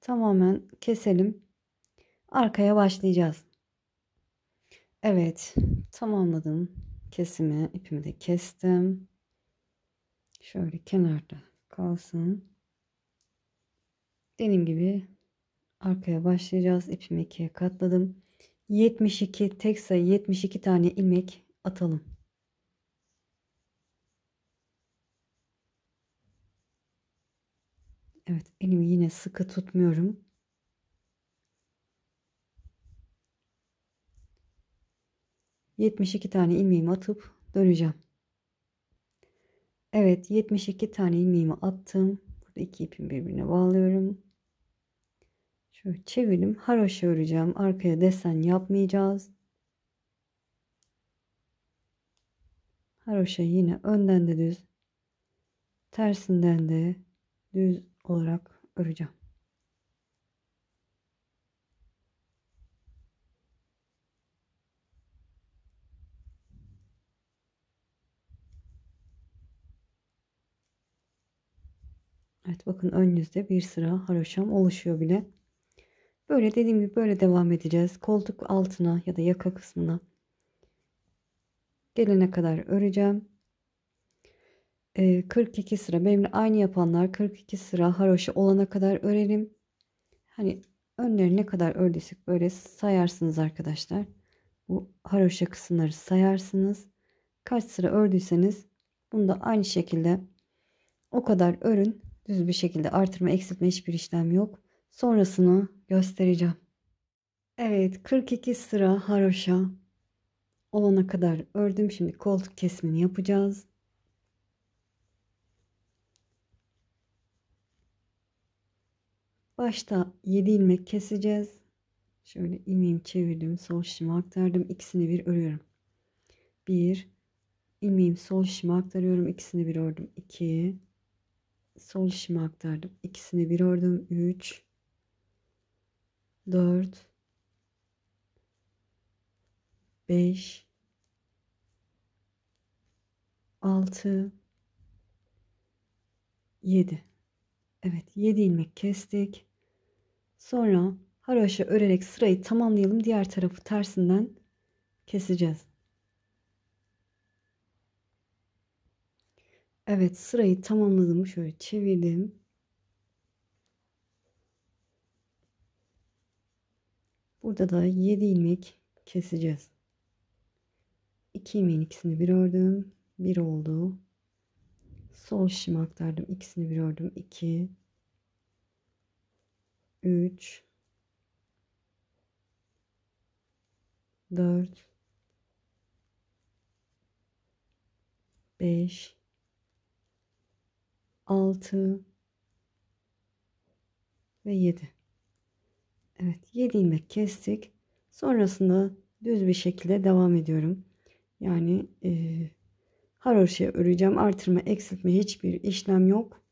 Tamamen keselim. Arkaya başlayacağız. Evet, tamamladım kesimi. ipimi de kestim. Şöyle kenarda kalsın. Dediğim gibi arkaya başlayacağız. İpimi ikiye katladım. 72 tek sayı 72 tane ilmek atalım. Evet, elimi yine sıkı tutmuyorum. 72 tane ilmeğimi atıp döneceğim. Evet 72 tane ilmeğimi attım. Burada iki ipimi birbirine bağlıyorum. Şöyle çevirdim. Haroşa öreceğim. Arkaya desen yapmayacağız. Haroşa yine önden de düz. Tersinden de düz olarak öreceğim. Evet bakın ön yüzde bir sıra haroşam oluşuyor bile. Böyle dediğim gibi böyle devam edeceğiz. Koltuk altına ya da yaka kısmına gelene kadar öreceğim. 42 ee, sıra benimle aynı yapanlar 42 sıra haroşa olana kadar örelim. Hani önleri ne kadar ördüysek böyle sayarsınız arkadaşlar. Bu haroşa kısımları sayarsınız. Kaç sıra ördüyseniz bunu da aynı şekilde o kadar örün. Düz bir şekilde artırma eksiltme hiçbir işlem yok. Sonrasını göstereceğim. Evet 42 sıra haroşa olana kadar ördüm. Şimdi koltuk kesimini yapacağız. Başta 7 ilmek keseceğiz. Şöyle ilmeğimi çevirdim. Sol şişimi aktardım. ikisini bir örüyorum. 1 ilmeğim sol şişime aktarıyorum. ikisini bir ördüm. 2 sol işimi aktardım. İkisini bir ördüm. 3 4 5 6 7 Evet 7 ilmek kestik. Sonra haroşa örerek sırayı tamamlayalım. Diğer tarafı tersinden keseceğiz. Evet sırayı tamamladım. Şöyle çevirdim. Burada da 7 ilmek keseceğiz. 2 ilmeğin ikisini bir ördüm. 1 oldu. Sol şişimi aktardım. İkisini bir ördüm. 2 3 4 5 6 ve 7. Evet 7 ilmek kestik. Sonrasında düz bir şekilde devam ediyorum. Yani e, haroşa öreceğim. Artırma, eksiltme hiçbir işlem yok.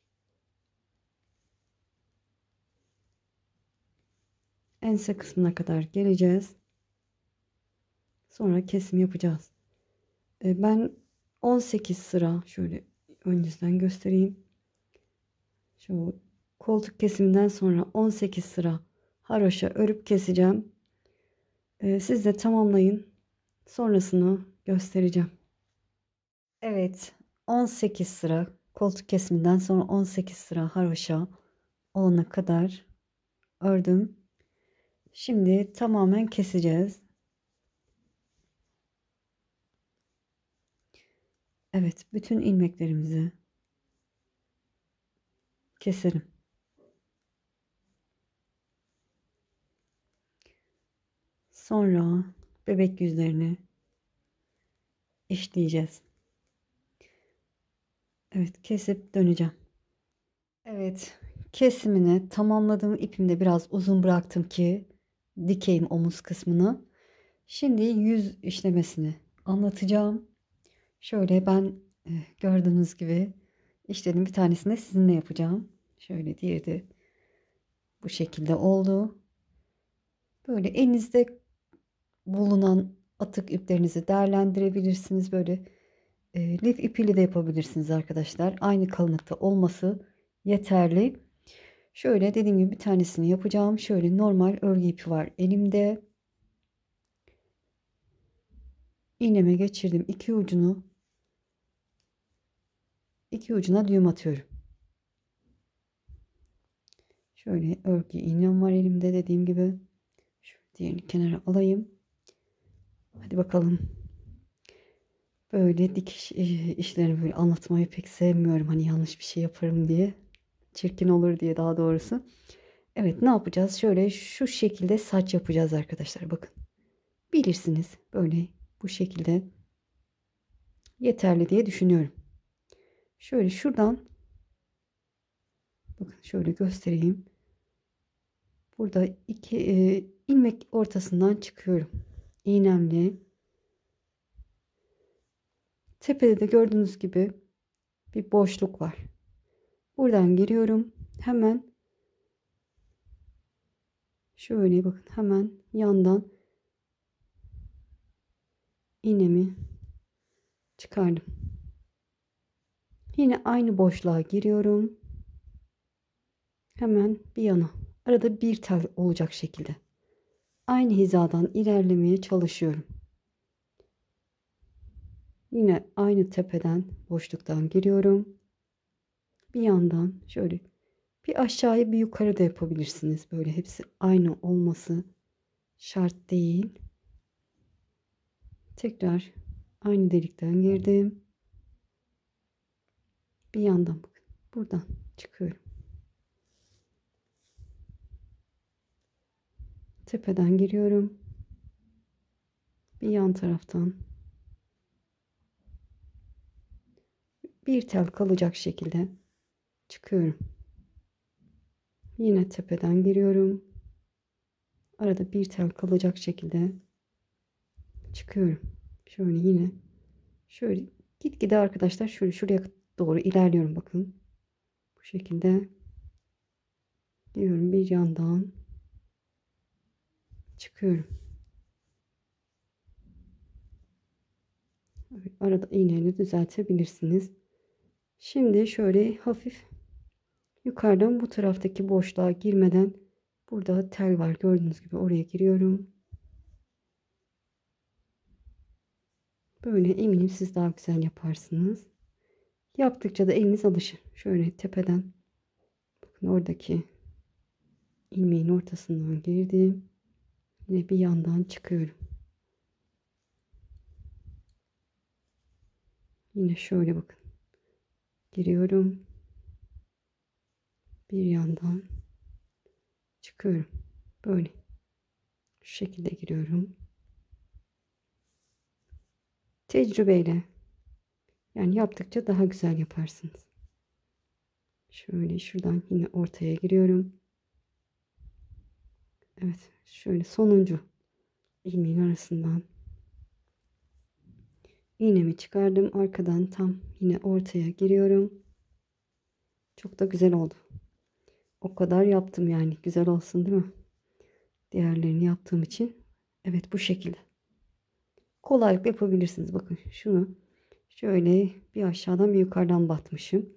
Ense kısmına kadar geleceğiz. Sonra kesim yapacağız. E, ben 18 sıra şöyle öncesinden göstereyim. Şu koltuk kesiminden sonra 18 sıra haroşa örüp keseceğim. Ee, siz de tamamlayın. Sonrasını göstereceğim. Evet 18 sıra koltuk kesiminden sonra 18 sıra haroşa olana kadar ördüm. Şimdi tamamen keseceğiz. Evet bütün ilmeklerimizi keserim. Sonra bebek yüzlerini işleyeceğiz. Evet kesip döneceğim. Evet kesimini tamamladım. İpimde biraz uzun bıraktım ki dikeyim omuz kısmını. Şimdi yüz işlemesini anlatacağım. Şöyle ben eh, gördüğünüz gibi İşlerin bir tanesini de sizinle yapacağım. Şöyle diğeri de bu şekilde oldu. Böyle elinizde bulunan atık iplerinizi değerlendirebilirsiniz. Böyle e, lif ipiyle de yapabilirsiniz arkadaşlar. Aynı kalınlıkta olması yeterli. Şöyle dediğim gibi bir tanesini yapacağım. Şöyle normal örgü ipi var elimde. İğneme geçirdim iki ucunu iki ucuna düğüm atıyorum. Şöyle örgü iğnem var elimde dediğim gibi. Şu diğerini kenara alayım. Hadi bakalım. Böyle dikiş e, işlerini böyle anlatmayı pek sevmiyorum. Hani yanlış bir şey yaparım diye. Çirkin olur diye daha doğrusu. Evet ne yapacağız? Şöyle şu şekilde saç yapacağız arkadaşlar. Bakın. Bilirsiniz böyle bu şekilde yeterli diye düşünüyorum. Şöyle şuradan bakın şöyle göstereyim. Burada iki e, ilmek ortasından çıkıyorum. İğnemle. Tepede de gördüğünüz gibi bir boşluk var. Buradan giriyorum. Hemen şöyle bakın hemen yandan iğnemi çıkardım. Yine aynı boşluğa giriyorum. Hemen bir yana. Arada bir tel olacak şekilde. Aynı hizadan ilerlemeye çalışıyorum. Yine aynı tepeden boşluktan giriyorum. Bir yandan şöyle bir aşağıya bir yukarı da yapabilirsiniz. Böyle hepsi aynı olması şart değil. Tekrar aynı delikten girdim bir yandan bakın. Buradan çıkıyorum. Tepeden giriyorum. Bir yan taraftan. Bir tel kalacak şekilde çıkıyorum. Yine tepeden giriyorum. Arada bir tel kalacak şekilde çıkıyorum. Şöyle yine şöyle gitgide arkadaşlar şöyle şuraya doğru ilerliyorum bakın. Bu şekilde diyorum bir yandan çıkıyorum. arada iğneyle düzeltebilirsiniz. Şimdi şöyle hafif yukarıdan bu taraftaki boşluğa girmeden burada tel var gördüğünüz gibi oraya giriyorum. Böyle eminim siz daha güzel yaparsınız. Yaptıkça da eliniz alışır. Şöyle tepeden bakın oradaki ilmeğin ortasından girdim. Yine bir yandan çıkıyorum. Yine şöyle bakın. Giriyorum. Bir yandan çıkıyorum. Böyle. Şu şekilde giriyorum. Tecrübeyle yani yaptıkça daha güzel yaparsınız. Şöyle şuradan yine ortaya giriyorum. Evet şöyle sonuncu ilmeğin arasından iğnemi çıkardım. Arkadan tam yine ortaya giriyorum. Çok da güzel oldu. O kadar yaptım yani güzel olsun değil mi? Diğerlerini yaptığım için. Evet bu şekilde. kolaylıkla yapabilirsiniz. Bakın şunu Şöyle bir aşağıdan bir yukarıdan batmışım.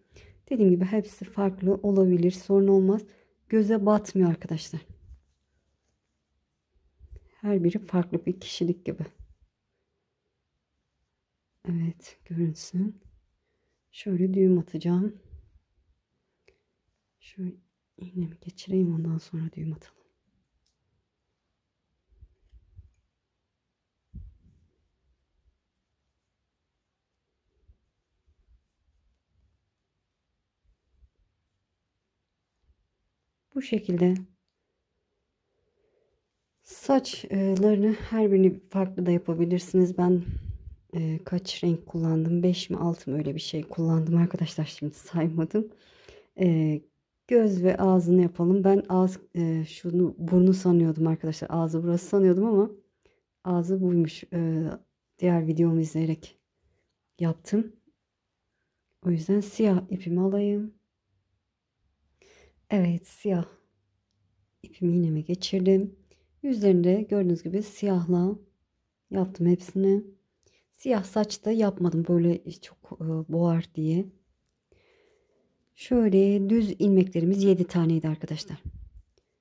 Dediğim gibi hepsi farklı olabilir. Sorun olmaz. Göze batmıyor arkadaşlar. Her biri farklı bir kişilik gibi. Evet görünsün. Şöyle düğüm atacağım. Şöyle iğnemi geçireyim ondan sonra düğüm atalım. Bu şekilde saçlarını her birini farklı da yapabilirsiniz. Ben e, kaç renk kullandım? 5 mi 6 mı öyle bir şey kullandım arkadaşlar şimdi saymadım. E, göz ve ağzını yapalım. Ben ağız e, şunu burnu sanıyordum arkadaşlar. Ağzı burası sanıyordum ama ağzı buymuş. E, diğer videomu izleyerek yaptım. O yüzden siyah ipimi alayım. Evet siyah ipimi iğneme geçirdim. Yüzlerinde gördüğünüz gibi siyahla yaptım hepsini. Siyah saç da yapmadım böyle çok e, boğar diye. Şöyle düz ilmeklerimiz 7 taneydi arkadaşlar.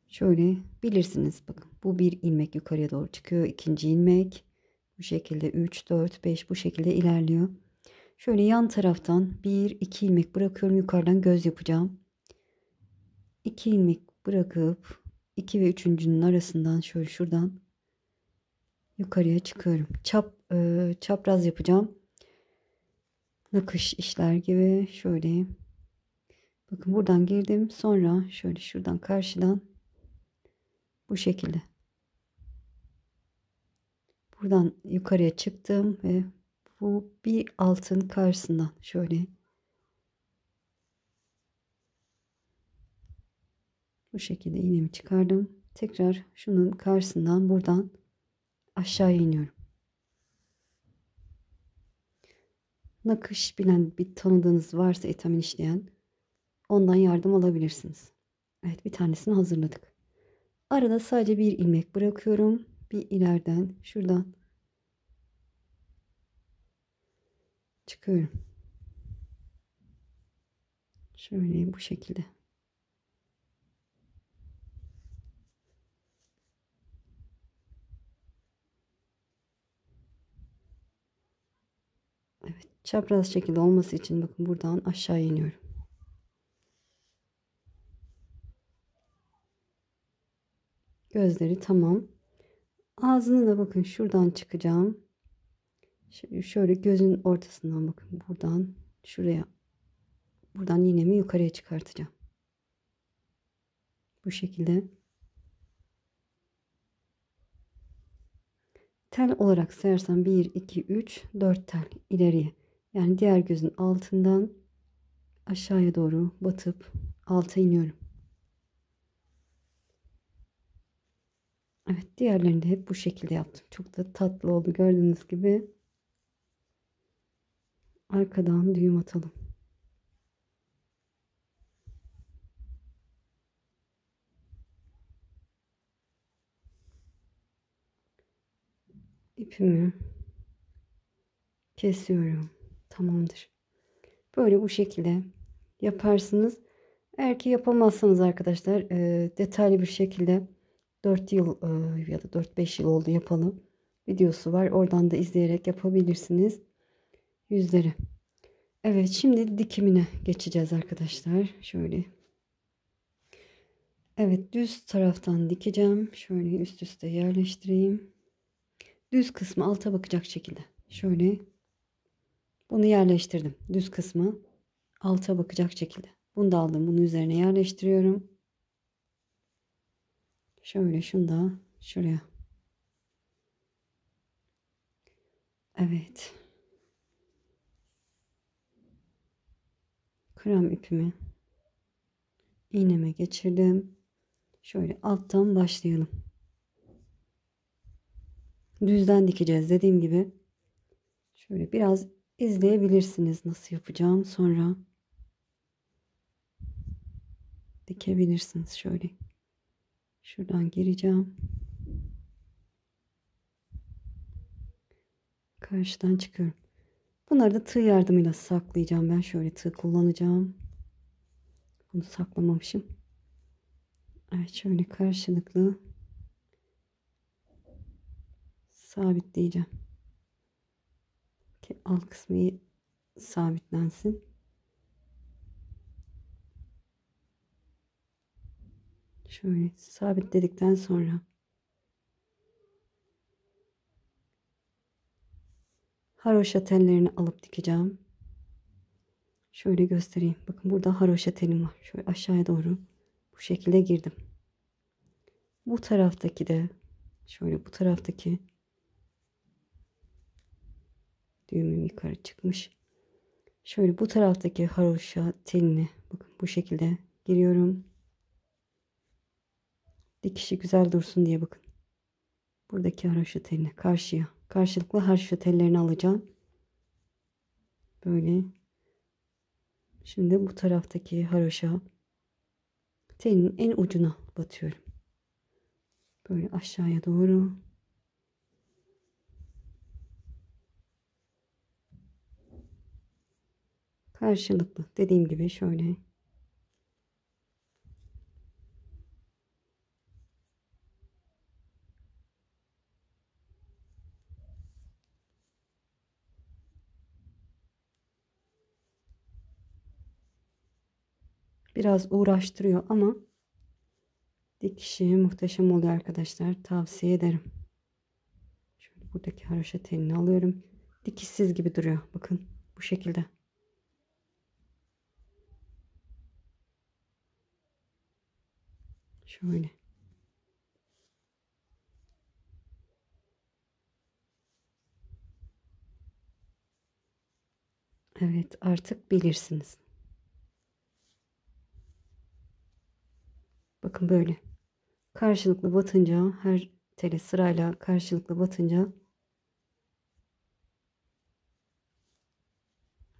Şöyle bilirsiniz bakın bu bir ilmek yukarıya doğru çıkıyor. ikinci ilmek bu şekilde 3, 4, 5 bu şekilde ilerliyor. Şöyle yan taraftan 1, 2 ilmek bırakıyorum. Yukarıdan göz yapacağım. 2 ilmek bırakıp 2 ve 3.'nün arasından şöyle şuradan yukarıya çıkıyorum. Çap e, çapraz yapacağım. Nakış işler gibi şöyle bakın buradan girdim. Sonra şöyle şuradan karşıdan bu şekilde. Buradan yukarıya çıktım ve bu bir altın karşısından şöyle Bu şekilde iğnemi çıkardım. Tekrar şunun karşısından buradan aşağı iniyorum. Nakış bilen bir tanıdığınız varsa etamin işleyen ondan yardım alabilirsiniz. Evet bir tanesini hazırladık. Arada sadece bir ilmek bırakıyorum. Bir ilerden şuradan çıkıyorum. Şöyle bu şekilde. çapraz şekilde olması için bakın buradan aşağı iniyorum. Gözleri tamam. Ağzını da bakın şuradan çıkacağım. şöyle gözün ortasından bakın buradan şuraya buradan yine mi yukarıya çıkartacağım. Bu şekilde. Tel olarak sayarsam 1, 2, 3, 4 tel ileriye. Yani diğer gözün altından aşağıya doğru batıp alta iniyorum. Evet diğerlerini de hep bu şekilde yaptım. Çok da tatlı oldu gördüğünüz gibi. Arkadan düğüm atalım. İpimi kesiyorum. Tamamdır. Böyle bu şekilde yaparsınız. Eğer ki yapamazsanız arkadaşlar e, detaylı bir şekilde 4 yıl e, ya da 4-5 yıl oldu yapalım videosu var. Oradan da izleyerek yapabilirsiniz. Yüzleri. Evet şimdi dikimine geçeceğiz arkadaşlar. Şöyle. Evet düz taraftan dikeceğim. Şöyle üst üste yerleştireyim. Düz kısmı alta bakacak şekilde. Şöyle bunu yerleştirdim. Düz kısmı alta bakacak şekilde. Bunu da aldım. Bunu üzerine yerleştiriyorum. Şöyle şunu da şuraya. Evet. Krem ipimi iğneme geçirdim. Şöyle alttan başlayalım. Düzden dikeceğiz dediğim gibi. Şöyle biraz izleyebilirsiniz nasıl yapacağım sonra dikebilirsiniz şöyle şuradan gireceğim karşıdan çıkıyorum bunları da tığ yardımıyla saklayacağım ben şöyle tığ kullanacağım bunu saklamamışım evet şöyle karşılıklı sabitleyeceğim ki alt kısmı sabitlensin. Şöyle sabitledikten sonra haroşa tellerini alıp dikeceğim. Şöyle göstereyim. Bakın burada haroşa telim var. Şöyle aşağıya doğru bu şekilde girdim. Bu taraftaki de şöyle bu taraftaki Düğümüm yukarı çıkmış. Şöyle bu taraftaki haroşa telini bakın bu şekilde giriyorum. Dikişi güzel dursun diye bakın. Buradaki haroşa telini karşıya. Karşılıklı haroşa tellerini alacağım. Böyle. Şimdi bu taraftaki haroşa telinin en ucuna batıyorum. Böyle aşağıya doğru karşılıklı. Dediğim gibi şöyle biraz uğraştırıyor ama dikişi muhteşem oluyor arkadaşlar. Tavsiye ederim. Şöyle buradaki haroşa telini alıyorum. Dikişsiz gibi duruyor. Bakın bu şekilde. Şöyle. Evet artık bilirsiniz. Bakın böyle. Karşılıklı batınca her tele sırayla karşılıklı batınca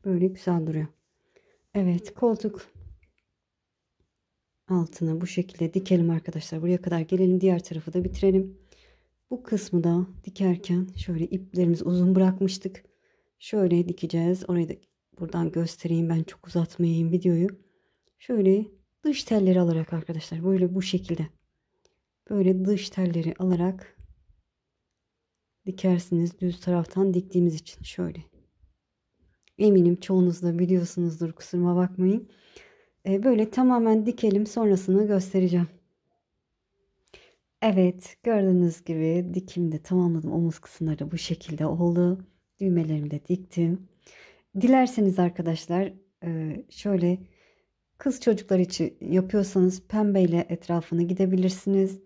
böyle güzel duruyor. Evet koltuk Altını bu şekilde dikelim arkadaşlar. Buraya kadar gelelim. Diğer tarafı da bitirelim. Bu kısmı da dikerken şöyle iplerimizi uzun bırakmıştık. Şöyle dikeceğiz. Orayı da buradan göstereyim. Ben çok uzatmayayım videoyu. Şöyle dış telleri alarak arkadaşlar. Böyle bu şekilde. Böyle dış telleri alarak dikersiniz. Düz taraftan diktiğimiz için şöyle. Eminim çoğunuz da biliyorsunuzdur. Kusuruma bakmayın. Ee, böyle tamamen dikelim sonrasını göstereceğim. Evet gördüğünüz gibi dikimde tamamladım. Omuz kısımları bu şekilde oldu. Düğmelerimi de diktim. Dilerseniz arkadaşlar e, şöyle kız çocuklar için yapıyorsanız pembeyle etrafını gidebilirsiniz.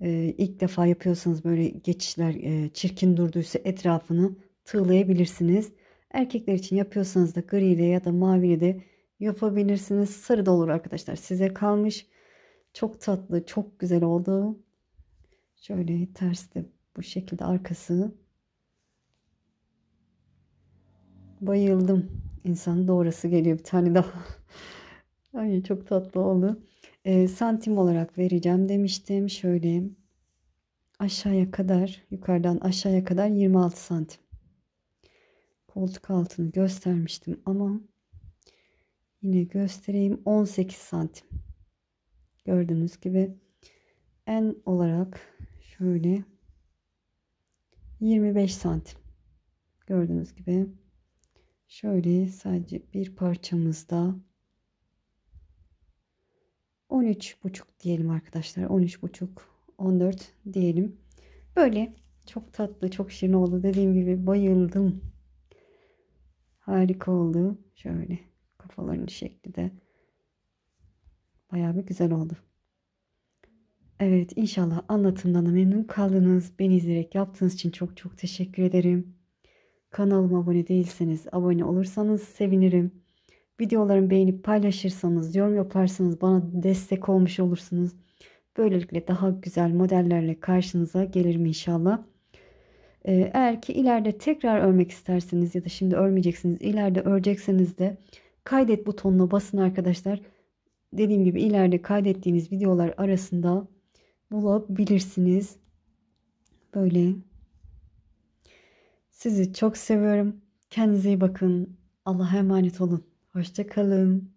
E, ilk defa yapıyorsanız böyle geçişler e, çirkin durduysa etrafını tığlayabilirsiniz. Erkekler için yapıyorsanız da griyle ya da maviyle de yapabilirsiniz. Sarı da olur arkadaşlar. Size kalmış. Çok tatlı, çok güzel oldu. Şöyle ters de bu şekilde arkası. Bayıldım. İnsanın doğrusu geliyor bir tane daha. (laughs) Ay çok tatlı oldu. E, santim olarak vereceğim demiştim. Şöyle aşağıya kadar, yukarıdan aşağıya kadar 26 santim. Koltuk altını göstermiştim ama Yine göstereyim 18 santim. Gördüğünüz gibi en olarak şöyle 25 santim. Gördüğünüz gibi şöyle sadece bir parçamızda 13 buçuk diyelim arkadaşlar. 13 buçuk 14 diyelim. Böyle çok tatlı, çok şirin oldu. Dediğim gibi bayıldım. Harika oldu. Şöyle. Kafaların şekli de bayağı bir güzel oldu. Evet inşallah anlatımdan da memnun kaldınız. Beni izleyerek yaptığınız için çok çok teşekkür ederim. Kanalıma abone değilseniz abone olursanız sevinirim. Videolarımı beğenip paylaşırsanız, yorum yaparsanız bana destek olmuş olursunuz. Böylelikle daha güzel modellerle karşınıza gelirim inşallah. Ee, eğer ki ileride tekrar örmek isterseniz ya da şimdi örmeyeceksiniz, ileride örecekseniz de Kaydet butonuna basın arkadaşlar. Dediğim gibi ileride kaydettiğiniz videolar arasında bulabilirsiniz. Böyle. Sizi çok seviyorum. Kendinize iyi bakın. Allah'a emanet olun. Hoşçakalın.